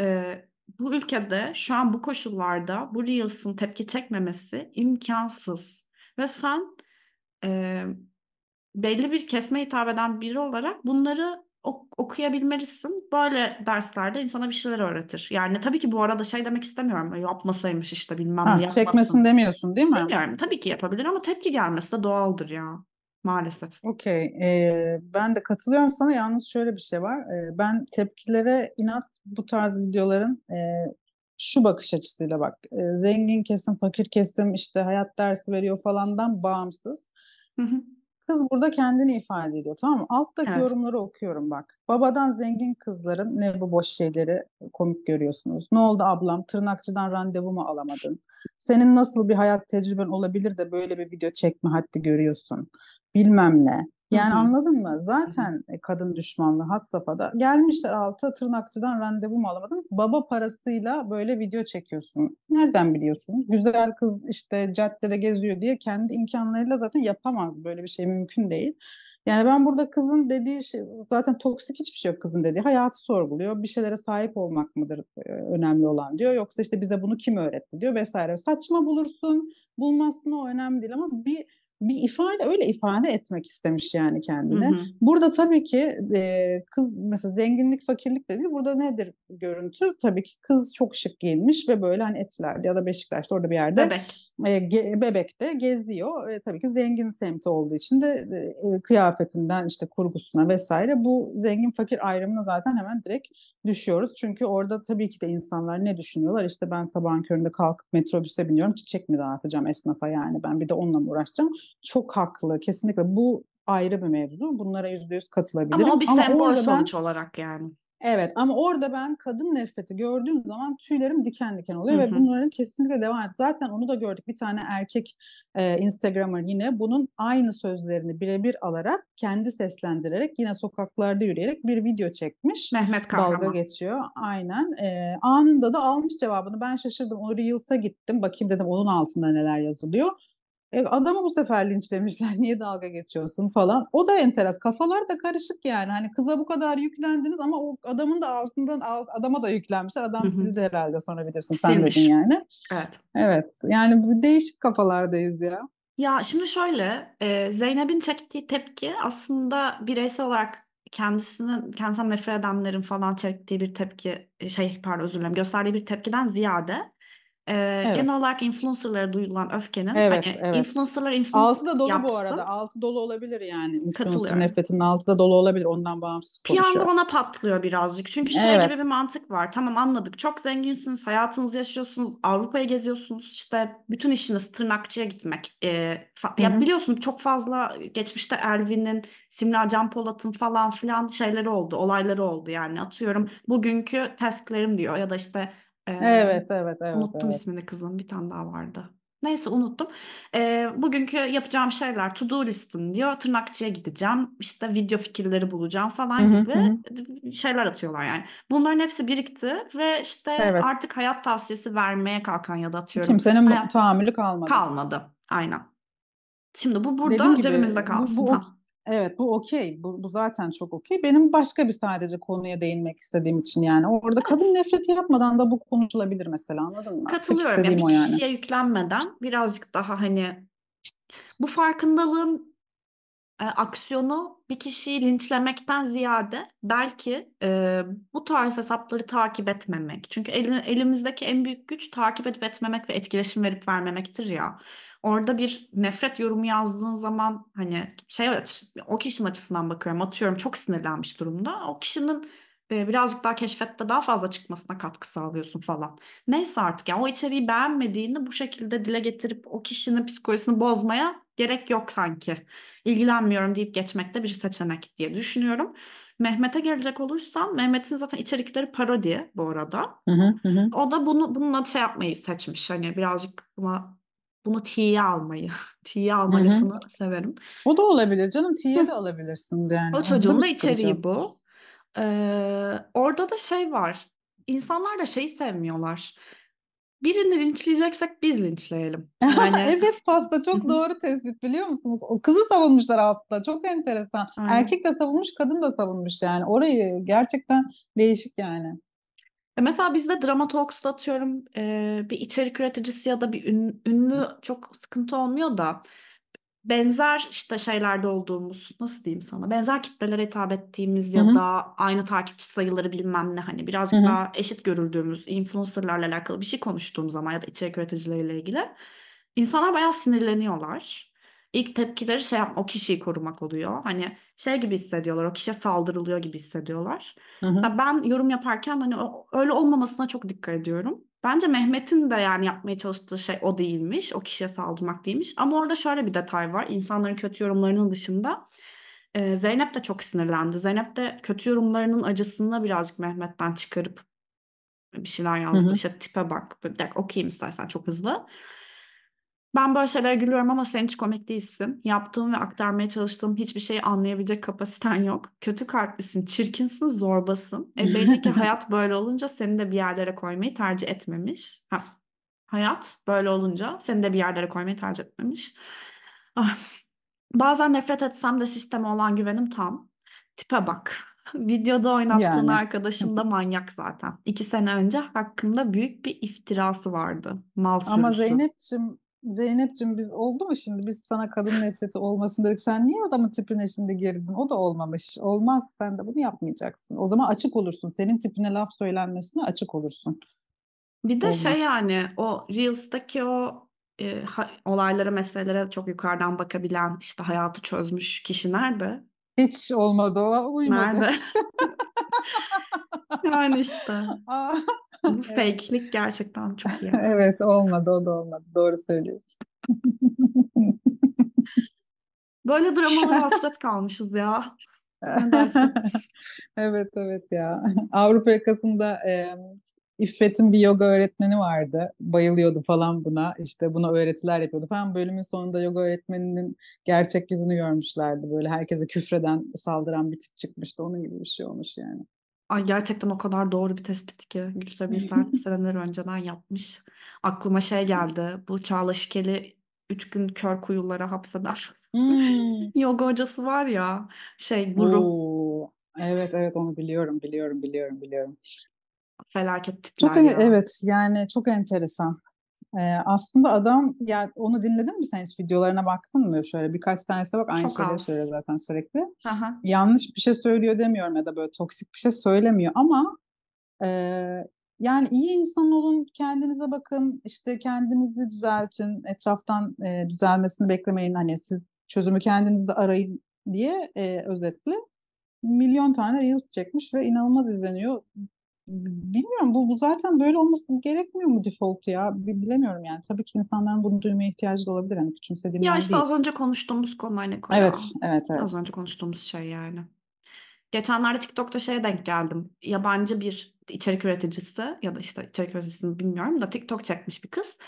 e, bu ülkede şu an bu koşullarda bu Reels'ın tepki çekmemesi imkansız. Ve sen e, belli bir kesme hitap eden biri olarak bunları okuyabilmelisin. Böyle derslerde insana bir şeyler öğretir. Yani tabii ki bu arada şey demek istemiyorum. Yapmasaymış işte bilmem ne Çekmesin
demiyorsun değil mi? Bilmiyorum. Tabii ki yapabilir ama tepki gelmesi de doğaldır ya. Maalesef. Okey. Ee, ben de katılıyorum sana. Yalnız şöyle bir şey var. Ee, ben tepkilere inat bu tarz videoların e, şu bakış açısıyla bak. E, zengin kesim, fakir kesim işte hayat dersi veriyor falandan bağımsız. Hı hı. Kız burada kendini ifade ediyor tamam mı? Alttaki evet. yorumları okuyorum bak. Babadan zengin kızların ne bu boş şeyleri e, komik görüyorsunuz. Ne oldu ablam tırnakçıdan randevu mu alamadın? Senin nasıl bir hayat tecrüben olabilir de böyle bir video çekme haddi görüyorsun? Bilmem ne. Yani Hı-hı. anladın mı? Zaten Hı-hı. E, kadın düşmanlı hat safhada. Gelmişler altı tırnakçıdan randevu mu alamadım? Baba parasıyla böyle video çekiyorsun. Nereden biliyorsun? Güzel kız işte caddede geziyor diye kendi imkanlarıyla zaten yapamaz. Böyle bir şey mümkün değil. Yani ben burada kızın dediği şey zaten toksik hiçbir şey yok kızın dediği. Hayatı sorguluyor. Bir şeylere sahip olmak mıdır e, önemli olan diyor. Yoksa işte bize bunu kim öğretti diyor vesaire. Saçma bulursun, bulmazsın o önemli değil ama bir bir ifade öyle ifade etmek istemiş yani kendine Hı hı. Burada tabii ki e, kız mesela zenginlik fakirlik dedi. Burada nedir görüntü? Tabii ki kız çok şık giyinmiş ve böyle hani etilerde ya da Beşiktaş'ta orada bir yerde Bebek. E, ge, bebekte geziyor. E, tabii ki zengin semti olduğu için de e, e, kıyafetinden işte kurgusuna vesaire bu zengin fakir ayrımına zaten hemen direkt düşüyoruz. Çünkü orada tabii ki de insanlar ne düşünüyorlar? İşte ben sabahın köründe kalkıp metrobüse biniyorum. Çiçek mi dağıtacağım esnafa yani ben bir de onunla mı uğraşacağım? çok haklı kesinlikle bu ayrı bir mevzu. Bunlara yüzde yüz katılabilirim. Ama o bir sembol sonuç ben, olarak yani. Evet ama orada ben kadın nefreti gördüğüm zaman tüylerim diken diken oluyor hı hı. ve bunların kesinlikle devam et. Zaten onu da gördük bir tane erkek e, Instagrammer yine bunun aynı sözlerini birebir alarak kendi seslendirerek yine sokaklarda yürüyerek bir video çekmiş. Mehmet Kahraman. Dalga geçiyor aynen. E, anında da almış cevabını ben şaşırdım o Reels'a gittim bakayım dedim onun altında neler yazılıyor. E, adamı bu sefer linçlemişler. Niye dalga geçiyorsun falan. O da enteres. Kafalar da karışık yani. Hani kıza bu kadar yüklendiniz ama o adamın da altından alt, adama da yüklenmişler. Adam Hı-hı. sildi herhalde sonra biliyorsun. Sen dedin yani. Evet. Evet. Yani değişik kafalardayız ya.
Ya şimdi şöyle e, Zeynep'in çektiği tepki aslında bireysel olarak kendisinin kendisinden nefret edenlerin falan çektiği bir tepki e, şey pardon özür dilerim gösterdiği bir tepkiden ziyade ee, Evet. genel
olarak influencer'lara duyulan öfkenin Evet, hani evet. influencer'lar influencer Altı da dolu bu arada. Altı dolu olabilir yani. Influencer Katılıyorum. nefretinin altı da dolu olabilir. Ondan bağımsız Piyango ona
patlıyor birazcık. Çünkü şey Evet. gibi bir mantık var. Tamam anladık. Çok zenginsiniz, hayatınızı yaşıyorsunuz, Avrupa'ya geziyorsunuz. İşte bütün işiniz tırnakçıya gitmek. Ee, fa- ya biliyorsun çok fazla geçmişte Elvin'in, Simla Can Polat'ın falan filan şeyleri oldu, olayları oldu yani. Atıyorum bugünkü tasklerim diyor ya da işte evet, evet, evet. Unuttum evet. ismini kızın. Bir tane daha vardı. Neyse unuttum. Ee, bugünkü yapacağım şeyler to do listim diyor. Tırnakçıya gideceğim. İşte video fikirleri bulacağım falan hı hı, gibi hı. şeyler atıyorlar yani. Bunların hepsi birikti ve işte evet. artık hayat tavsiyesi vermeye kalkan ya da atıyorum. Kimsenin hayat...
tahammülü kalmadı.
Kalmadı. Aynen.
Şimdi bu burada gibi, cebimizde kalsın. Bu, bu, Evet bu okey. Bu, bu zaten çok okey. Benim başka bir sadece konuya değinmek istediğim için yani. Orada kadın nefreti yapmadan da bu konuşulabilir mesela anladın mı? Katılıyorum. Yani bir kişiye
yani. yüklenmeden birazcık daha hani bu farkındalığın e, aksiyonu bir kişiyi linçlemekten ziyade belki e, bu tarz hesapları takip etmemek. Çünkü el, elimizdeki en büyük güç takip edip etmemek ve etkileşim verip vermemektir ya orada bir nefret yorumu yazdığın zaman hani şey o kişinin açısından bakıyorum atıyorum çok sinirlenmiş durumda o kişinin e, birazcık daha keşfette daha fazla çıkmasına katkı sağlıyorsun falan. Neyse artık yani o içeriği beğenmediğini bu şekilde dile getirip o kişinin psikolojisini bozmaya gerek yok sanki. İlgilenmiyorum deyip geçmek de bir seçenek diye düşünüyorum. Mehmet'e gelecek olursam Mehmet'in zaten içerikleri parodi bu arada.
Hı hı hı.
O da bunu bununla şey yapmayı seçmiş. Hani birazcık buna bunu T'ye almayı, T'ye alma Hı-hı. lafını severim.
O da olabilir canım, T'ye de
alabilirsin
yani. O çocuğun da içeriği
bu. Ee, orada da şey var,
İnsanlar da şeyi sevmiyorlar. Birini linçleyeceksek biz linçleyelim. Yani... evet pasta çok doğru tespit biliyor musun? O kızı savunmuşlar altta çok enteresan. Aynen. Erkek de savunmuş kadın da savunmuş yani. Orayı gerçekten değişik yani. E,
mesela bizde Dramatalks'da atıyorum e, bir içerik üreticisi ya da bir ün, ünlü çok sıkıntı olmuyor da benzer işte şeylerde olduğumuz nasıl diyeyim sana benzer kitlelere hitap ettiğimiz Hı-hı. ya da aynı takipçi sayıları bilmem ne hani birazcık hı daha eşit görüldüğümüz influencerlarla alakalı bir şey konuştuğum zaman ya da içerik üreticileriyle ilgili insanlar bayağı sinirleniyorlar. İlk tepkileri şey o kişiyi korumak oluyor. Hani şey gibi hissediyorlar, o kişiye saldırılıyor gibi hissediyorlar. Hı hı. Ben yorum yaparken hani öyle olmamasına çok dikkat ediyorum. Bence Mehmet'in de yani yapmaya çalıştığı şey o değilmiş, o kişiye saldırmak değilmiş. Ama orada şöyle bir detay var, İnsanların kötü yorumlarının dışında. Ee, Zeynep de çok sinirlendi. Zeynep de kötü yorumlarının acısını birazcık Mehmet'ten çıkarıp bir şeyler yazdı. Hı hı. İşte tipe bak, bir dakika okuyayım istersen çok hızlı. Ben böyle şeylere gülüyorum ama sen hiç komik değilsin. Yaptığım ve aktarmaya çalıştığım hiçbir şeyi anlayabilecek kapasiten yok. Kötü kalplisin, çirkinsin, zorbasın. E belli ki hayat böyle olunca seni de bir yerlere koymayı tercih etmemiş. Ha, hayat böyle olunca seni de bir yerlere koymayı tercih etmemiş. Ah, bazen nefret etsem de sisteme olan güvenim tam. Tipe bak. Videoda oynattığın yani. arkadaşın da manyak zaten. İki sene önce hakkında büyük bir iftirası vardı. Mal sürüsü. Ama
Zeynep'ciğim Zeynep'ciğim biz oldu mu şimdi? Biz sana kadın nefreti olmasın dedik. Sen niye adamın tipine şimdi girdin? O da olmamış. Olmaz. Sen de bunu yapmayacaksın. O zaman açık olursun. Senin tipine laf söylenmesine açık olursun.
Bir de şey Olmaz. şey yani o Reels'taki o e, ha, olaylara, meselelere çok yukarıdan bakabilen, işte hayatı çözmüş kişi nerede?
Hiç olmadı o. Uymadı. Nerede?
yani işte. Bu fake'lik gerçekten çok iyi.
evet olmadı o da olmadı. Doğru söylüyorsun.
Böyle dramalara hasret kalmışız ya.
evet evet ya. Avrupa yakasında e, İffet'in bir yoga öğretmeni vardı. Bayılıyordu falan buna. İşte buna öğretiler yapıyordu falan. Bölümün sonunda yoga öğretmeninin gerçek yüzünü görmüşlerdi. Böyle herkese küfreden, saldıran bir tip çıkmıştı. Onun gibi bir şey olmuş yani.
Ay gerçekten o kadar doğru bir tespit ki Gülse Birsel seneler önceden yapmış. Aklıma şey geldi. Bu Çağla Şikeli 3 gün kör
kuyulara hapseden
hmm. yoga hocası var ya
şey guru. Oo, evet evet onu biliyorum biliyorum biliyorum biliyorum. Felaket tipler çok, hani, ya. Evet yani çok enteresan. Ee, aslında adam yani onu dinledin mi sen hiç videolarına baktın mı şöyle birkaç tanesine bak aynı Çok şeyleri söylüyor zaten sürekli. Aha. Yanlış bir şey söylüyor demiyorum ya da böyle toksik bir şey söylemiyor ama e, yani iyi insan olun kendinize bakın işte kendinizi düzeltin etraftan e, düzelmesini beklemeyin hani siz çözümü kendinizde arayın diye e, özetle milyon tane reels çekmiş ve inanılmaz izleniyor bilmiyorum bu, bu zaten böyle olması gerekmiyor mu default ya bilemiyorum yani tabii ki insanların bunu duymaya ihtiyacı da olabilir hani küçümsediğim ya işte değil. az önce
konuştuğumuz konu aynı hani konu evet evet evet az önce konuştuğumuz şey yani geçenlerde TikTok'ta şeye denk geldim yabancı bir içerik üreticisi ya da işte içerik üreticisini bilmiyorum da TikTok çekmiş bir kız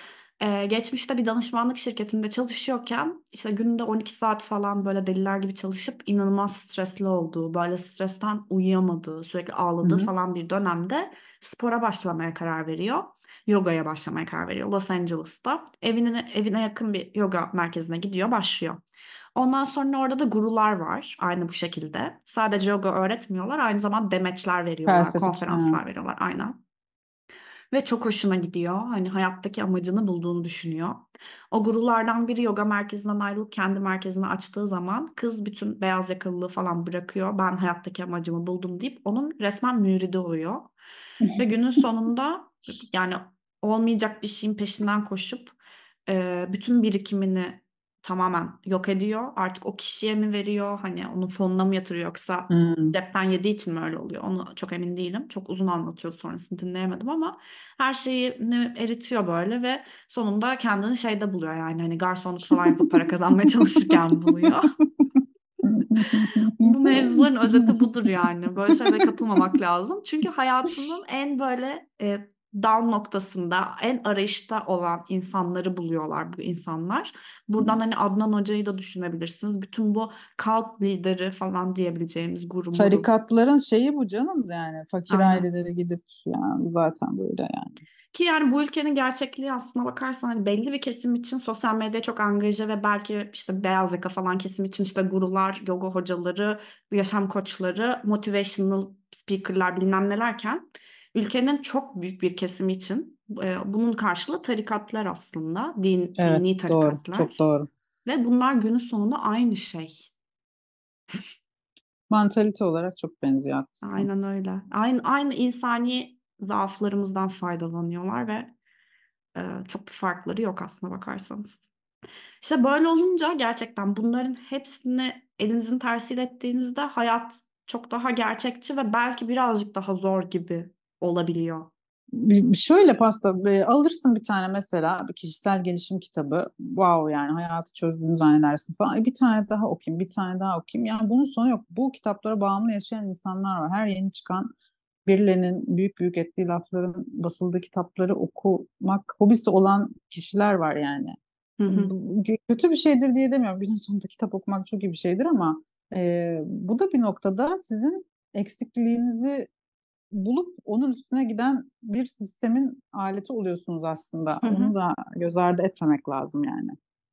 Eee, geçmişte bir danışmanlık şirketinde çalışıyorken, işte, günde 12 saat falan böyle deliler gibi çalışıp inanılmaz stresli olduğu, böyle stresten uyuyamadığı, sürekli Hı ağladığı hı. falan bir dönemde spora başlamaya karar veriyor. Yoga'ya başlamaya karar veriyor Los Angeles'ta. Evine evine yakın bir yoga merkezine gidiyor, başlıyor. Ondan sonra orada da guru'lar var aynı bu şekilde. Sadece yoga öğretmiyorlar, aynı zamanda demeçler veriyorlar, Felsefik. Ha. konferanslar veriyorlar. Aynen ve çok hoşuna gidiyor. Hani hayattaki amacını bulduğunu düşünüyor. O gurulardan biri yoga merkezinden ayrılıp kendi merkezini açtığı zaman kız bütün beyaz yakalılığı falan bırakıyor. Ben hayattaki amacımı buldum deyip onun resmen müridi oluyor. ve günün sonunda yani olmayacak bir şeyin peşinden koşup e, bütün birikimini tamamen yok ediyor. Artık o kişiye mi veriyor? Hani onun fonuna mı yatırıyor yoksa hmm. cepten yediği için mi öyle oluyor? Onu çok emin değilim. Çok uzun anlatıyor sonrasını dinleyemedim ama her şeyi eritiyor böyle ve sonunda kendini şeyde buluyor yani hani garsonluk falan yapıp para kazanmaya çalışırken buluyor.
Bu mevzuların
özeti budur yani. Böyle şeylere kapılmamak lazım. Çünkü hayatının en böyle e, dal noktasında en arayışta olan insanları buluyorlar bu insanlar. Buradan hani Adnan Hoca'yı da düşünebilirsiniz. Bütün bu kalp lideri falan diyebileceğimiz grubu.
Tarikatların şeyi bu canım yani fakir Aynen. ailelere gidip yani zaten böyle yani.
Ki yani bu ülkenin gerçekliği aslına bakarsan hani belli bir kesim için sosyal medya çok angaje ve belki işte beyaz yaka falan kesim için işte gurular, yoga hocaları, yaşam koçları, motivational speakerlar bilmem nelerken ülkenin çok büyük bir kesimi için e, bunun karşılığı tarikatlar aslında. Din, evet, dini tarikatlar. Doğru, çok doğru. Ve bunlar günün sonunda aynı şey.
Mantalite olarak çok benziyor aslında. Aynen
öyle. Aynı, aynı insani zaaflarımızdan faydalanıyorlar ve e, çok bir farkları yok aslına bakarsanız. İşte böyle olunca gerçekten bunların hepsini elinizin tersiyle ettiğinizde hayat çok daha gerçekçi ve belki birazcık daha zor gibi olabiliyor?
Şöyle pasta alırsın bir tane mesela bir kişisel gelişim kitabı wow yani hayatı çözdüğünü zannedersin falan e, bir tane daha okuyayım bir tane daha okuyayım yani bunun sonu yok bu kitaplara bağımlı yaşayan insanlar var her yeni çıkan birilerinin büyük büyük ettiği lafların basıldığı kitapları okumak hobisi olan kişiler var yani hı hı. kötü bir şeydir diye demiyorum günün sonunda kitap okumak çok iyi bir şeydir ama e, bu da bir noktada sizin eksikliğinizi bulup onun üstüne giden bir sistemin aleti oluyorsunuz aslında. Hı hı. Onu da göz ardı etmemek lazım yani.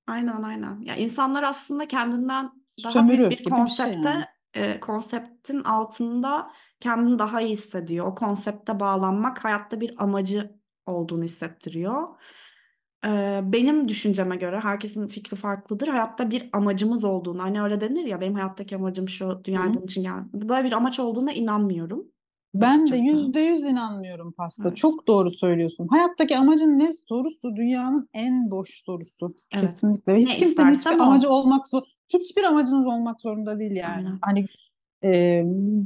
Aynen aynen. Ya insanlar aslında kendinden daha Sömürü, büyük bir konsepte bir şey yani. e, konseptin altında kendini daha iyi hissediyor. O konsepte bağlanmak hayatta bir amacı olduğunu hissettiriyor. E, benim düşünceme göre herkesin fikri farklıdır. Hayatta bir amacımız olduğunu hani öyle denir ya benim hayattaki amacım şu
dünyaya bunun için geldim. Böyle bir amaç olduğuna inanmıyorum. Ben de yüzde yüz inanmıyorum pasta. Evet. Çok doğru söylüyorsun. Hayattaki amacın ne sorusu dünyanın en boş sorusu. Evet. Kesinlikle. Hiç ne kimsenin hiçbir o. amacı olmak zor. Hiçbir amacınız olmak zorunda değil yani. Aynen. Hani e,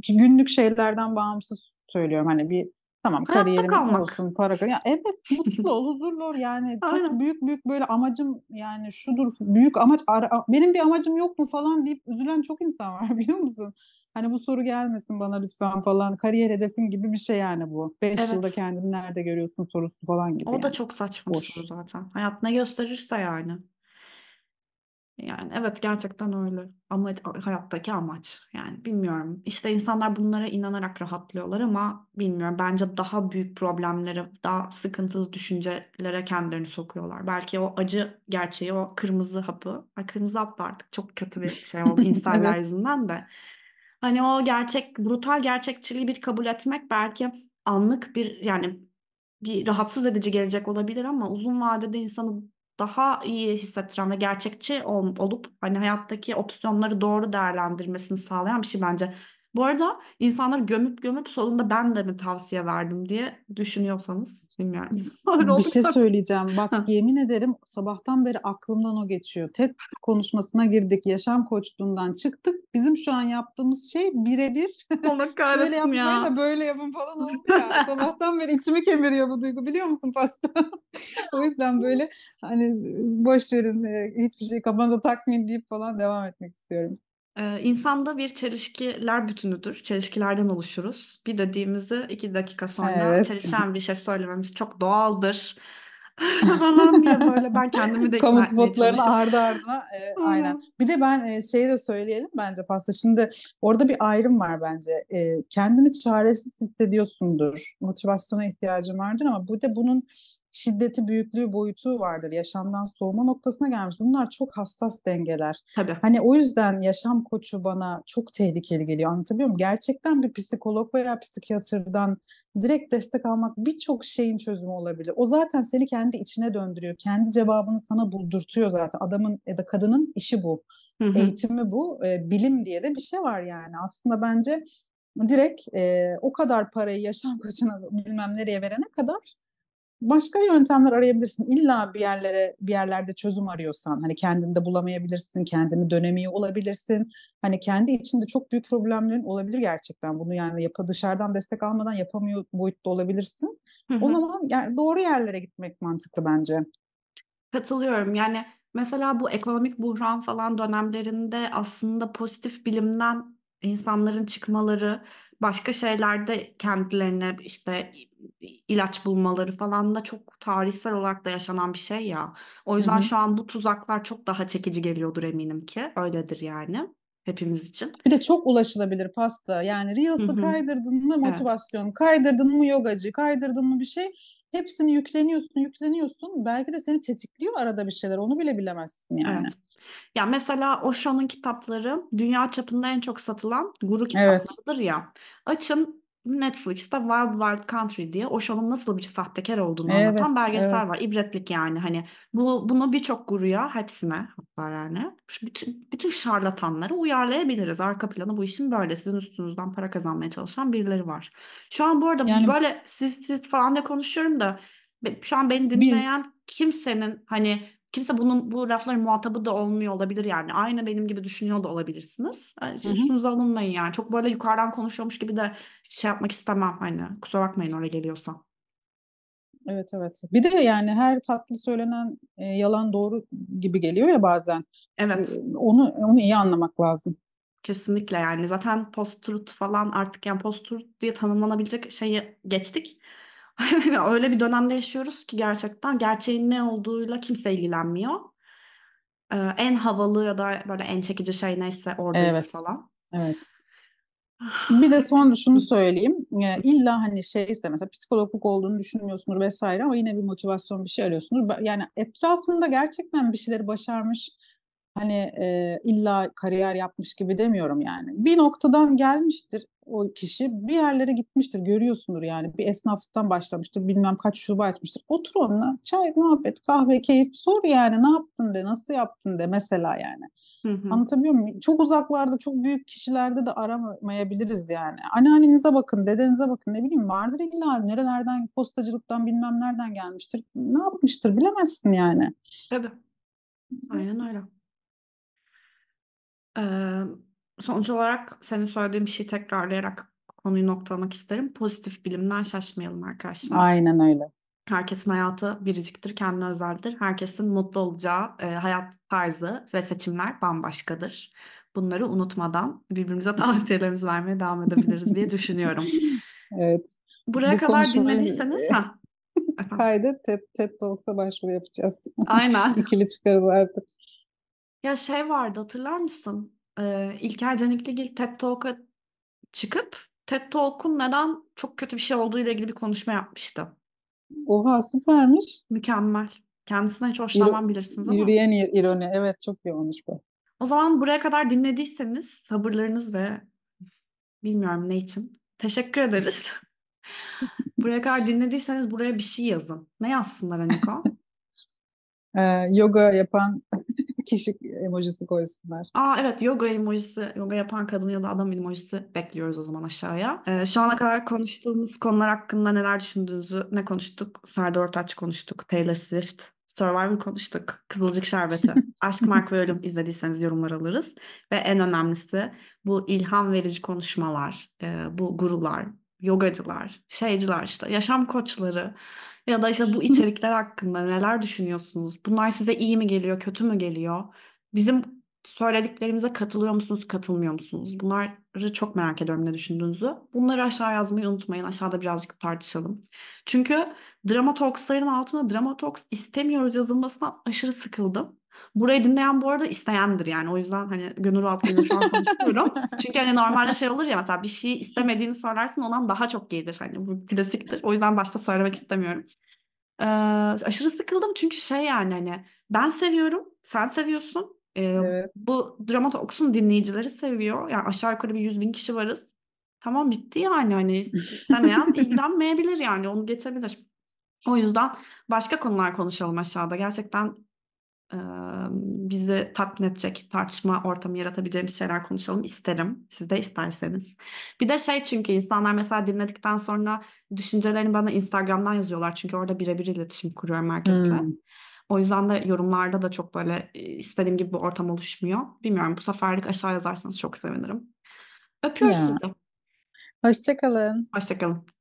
günlük şeylerden bağımsız söylüyorum. Hani bir tamam Hayatta kariyerim olsun, para. Ya evet mutlu ol, huzurlu ol. Yani çok Aynen. büyük büyük böyle amacım yani şudur büyük amaç ara, benim bir amacım yok mu falan deyip üzülen çok insan var biliyor musun? Hani bu soru gelmesin bana lütfen falan. Kariyer hedefim gibi bir şey yani bu. Beş evet. yılda kendini nerede görüyorsun sorusu falan gibi. O yani. da çok saçma Boş. soru zaten.
Hayat ne gösterirse yani. Yani evet gerçekten öyle. Ama hayattaki amaç yani bilmiyorum. İşte insanlar bunlara inanarak rahatlıyorlar ama bilmiyorum. Bence daha büyük problemlere, daha sıkıntılı düşüncelere kendilerini sokuyorlar. Belki o acı gerçeği, o kırmızı hapı. Ay, kırmızı hap da artık çok kötü bir şey oldu insanlar evet. yüzünden de. Hani o gerçek, brutal gerçekçiliği bir kabul etmek belki anlık bir yani bir rahatsız edici gelecek olabilir ama uzun vadede insanı daha iyi hissettiren ve gerçekçi ol, olup hani hayattaki opsiyonları doğru değerlendirmesini sağlayan bir şey bence bu arada insanlar gömüp gömüp sonunda ben de mi tavsiye verdim diye düşünüyorsanız bilmiyorum.
Yani. bir şey söyleyeceğim. Bak yemin ederim sabahtan beri aklımdan o geçiyor. TED konuşmasına girdik. Yaşam koçluğundan çıktık. Bizim şu an yaptığımız şey birebir. Şöyle yapmayın ya. da böyle yapın falan oldu ya. sabahtan beri içimi kemiriyor bu duygu biliyor musun pasta? o yüzden böyle hani boş verin e, hiçbir şey kafanıza takmayın deyip falan devam etmek istiyorum.
İnsanda bir çelişkiler bütünüdür. Çelişkilerden oluşuruz. Bir dediğimizi iki dakika sonra Evet. çelişen bir şey söylememiz çok doğaldır. falan diye böyle ben kendimi de ikna Kamu spotlarını ardı ardına
e, aynen. Bir de ben e, şeyi de söyleyelim bence pasta. Şimdi orada bir ayrım var bence. E, kendini çaresiz hissediyorsundur. Motivasyona ihtiyacın vardır ama bu da bunun şiddeti, büyüklüğü, boyutu vardır. Yaşamdan soğuma noktasına gelmiş. Bunlar çok hassas dengeler. Tabii. Hani o yüzden yaşam koçu bana çok tehlikeli geliyor. Anlatabiliyor muyum? Gerçekten bir psikolog veya psikiyatrdan direkt destek almak birçok şeyin çözümü olabilir. O zaten seni kendi içine döndürüyor. Kendi cevabını sana buldurtuyor zaten. Adamın ya da kadının işi bu. Hı hı. Eğitimi bu. E, bilim diye de bir şey var yani. Aslında bence direkt e, o kadar parayı yaşam koçuna bilmem nereye verene kadar başka yöntemler arayabilirsin. İlla bir yerlere bir yerlerde çözüm arıyorsan hani kendinde bulamayabilirsin, kendini dönemiyor olabilirsin. Hani kendi içinde çok büyük problemlerin olabilir gerçekten. Bunu yani yap dışarıdan destek almadan yapamıyor boyutta olabilirsin. Hı hı. O zaman yani doğru yerlere gitmek mantıklı bence. Katılıyorum. Yani
mesela bu ekonomik buhran falan dönemlerinde aslında pozitif bilimden insanların çıkmaları başka şeylerde kendilerine işte ilaç bulmaları falan da çok tarihsel olarak da yaşanan bir şey ya. O yüzden Hı-hı. şu an bu tuzaklar çok daha çekici geliyordur eminim ki. Öyledir yani hepimiz için.
Bir de çok ulaşılabilir pasta. Yani Reels'ı kaydırdın mı motivasyon, evet. kaydırdın mı yogacı, kaydırdın mı bir şey hepsini yükleniyorsun, yükleniyorsun. Belki de seni tetikliyor arada bir şeyler. Onu bile bilemezsin yani. Evet. Ya mesela Osho'nun kitapları dünya çapında en çok satılan
guru kitaplarıdır evet. ya. Açın Netflix'te Wild Wild Country diye Osho'nun nasıl bir sahtekar olduğunu evet, anlatan belgesel evet. var. İbretlik yani hani bu bunu birçok guruya hepsine hatta yani bütün, bütün şarlatanları uyarlayabiliriz. Arka planı bu işin böyle sizin üstünüzden para kazanmaya çalışan birileri var. Şu an bu arada yani, böyle siz siz falan da konuşuyorum da şu an beni dinleyen kimsenin hani kimse bunun bu lafların muhatabı da olmuyor olabilir yani. Aynı benim gibi düşünüyor da olabilirsiniz. Yani işte üstünüze alınmayın yani. Çok böyle yukarıdan konuşuyormuş gibi de şey yapmak istemem hani. Kusura bakmayın oraya geliyorsa.
Evet evet. Bir de yani her tatlı söylenen e, yalan doğru gibi geliyor ya bazen. Evet. E, onu onu iyi anlamak lazım. Kesinlikle yani
zaten post-truth falan artık yani post-truth diye tanımlanabilecek şeyi geçtik Öyle bir dönemde yaşıyoruz ki gerçekten gerçeğin ne olduğuyla kimse ilgilenmiyor. Ee, en havalı ya da böyle en çekici şey neyse oradayız evet. falan. Evet.
Ah. Bir de son şunu söyleyeyim. İlla hani şeyse mesela psikologluk olduğunu düşünmüyorsunuz vesaire ama yine bir motivasyon bir şey arıyorsunuz. Yani etrafında gerçekten bir şeyleri başarmış hani e, illa kariyer yapmış gibi demiyorum yani. Bir noktadan gelmiştir o kişi bir yerlere gitmiştir görüyorsundur yani bir esnaflıktan başlamıştır bilmem kaç şube açmıştır otur onunla çay muhabbet kahve keyif sor yani ne yaptın de nasıl yaptın de mesela yani hı hı. anlatabiliyor muyum çok uzaklarda çok büyük kişilerde de aramayabiliriz yani anneannenize bakın dedenize bakın ne bileyim vardır illa nerelerden postacılıktan bilmem nereden gelmiştir ne yapmıştır bilemezsin yani tabii aynen öyle
ee, Sonuç olarak senin söylediğin bir şeyi tekrarlayarak konuyu noktalamak isterim. Pozitif bilimden şaşmayalım arkadaşlar.
Aynen öyle.
Herkesin hayatı biriciktir, kendine özeldir. Herkesin mutlu olacağı e, hayat tarzı ve seçimler bambaşkadır. Bunları unutmadan birbirimize tavsiyelerimizi vermeye devam edebiliriz diye düşünüyorum. Evet. Buraya Bu kadar konuşmayı... dinlediyseniz... ha,
Kaydı TED, TED Talks'a e başvuru yapacağız. Aynen. İkili çıkarız artık.
Ya şey vardı hatırlar mısın? e, İlker Canikligil TED Talk'a çıkıp TED Talk'un neden çok kötü bir şey olduğu ile ilgili bir konuşma yapmıştı. Oha süpermiş. Mükemmel. Kendisine hiç hoşlanmam bilirsiniz ama. Yürüyen
ironi. Evet çok iyi olmuş bu.
O zaman buraya kadar dinlediyseniz sabırlarınız ve bilmiyorum ne için. Teşekkür ederiz. buraya kadar dinlediyseniz
buraya bir şey yazın. Ne yazsınlar Aniko? ee, yoga yapan kişi emojisi koysunlar.
Aa evet yoga emojisi, yoga yapan kadın ya da adam emojisi bekliyoruz o zaman aşağıya. Ee, şu ana kadar konuştuğumuz konular hakkında neler düşündüğünüzü ne konuştuk? Serdar Ortaç konuştuk, Taylor Swift, Survivor konuştuk. Kızılcık Şerbeti. Aşk, Mark ve Ölüm izlediyseniz yorumlar alırız. Ve en önemlisi bu ilham verici konuşmalar, e, bu gurular, yogacılar, şeyciler işte, yaşam koçları ya da işte bu içerikler hakkında neler düşünüyorsunuz? Bunlar size iyi mi geliyor, kötü mü geliyor? Bizim söylediklerimize katılıyor musunuz, katılmıyor musunuz? Bunları çok merak ediyorum ne düşündüğünüzü. Bunları aşağı yazmayı unutmayın. Aşağıda birazcık tartışalım. Çünkü drama talksların altına drama talks istemiyoruz yazılmasından aşırı sıkıldım. Burayı dinleyen bu arada isteyendir yani. O yüzden hani gönül rahatlığıyla şu an konuşuyorum. Çünkü hani normalde şey olur ya mesela bir şeyi istemediğini söylersin ondan daha çok gelir. Hani bu klasiktir. O yüzden başta söylemek istemiyorum. Ee, aşırı sıkıldım çünkü şey yani hani ben seviyorum, sen seviyorsun ee, Evet. bu Dramatox'un dinleyicileri seviyor. Yani aşağı yukarı bir 100 bin kişi varız. Tamam bitti yani hani istemeyen ilgilenmeyebilir yani onu geçebilir. O yüzden başka konular konuşalım aşağıda. Gerçekten e, bizi tatmin edecek tartışma ortamı yaratabileceğimiz şeyler konuşalım isterim. Siz de isterseniz. Bir de şey çünkü insanlar mesela dinledikten sonra düşüncelerini bana Instagram'dan yazıyorlar. Çünkü orada birebir iletişim kuruyorum herkesle. Hmm. O yüzden de yorumlarda da çok böyle e, istediğim gibi bir ortam oluşmuyor. Bilmiyorum bu seferlik aşağı yazarsanız çok sevinirim.
Öpüyoruz Ya. sizi. Hoşça
Hoşçakalın.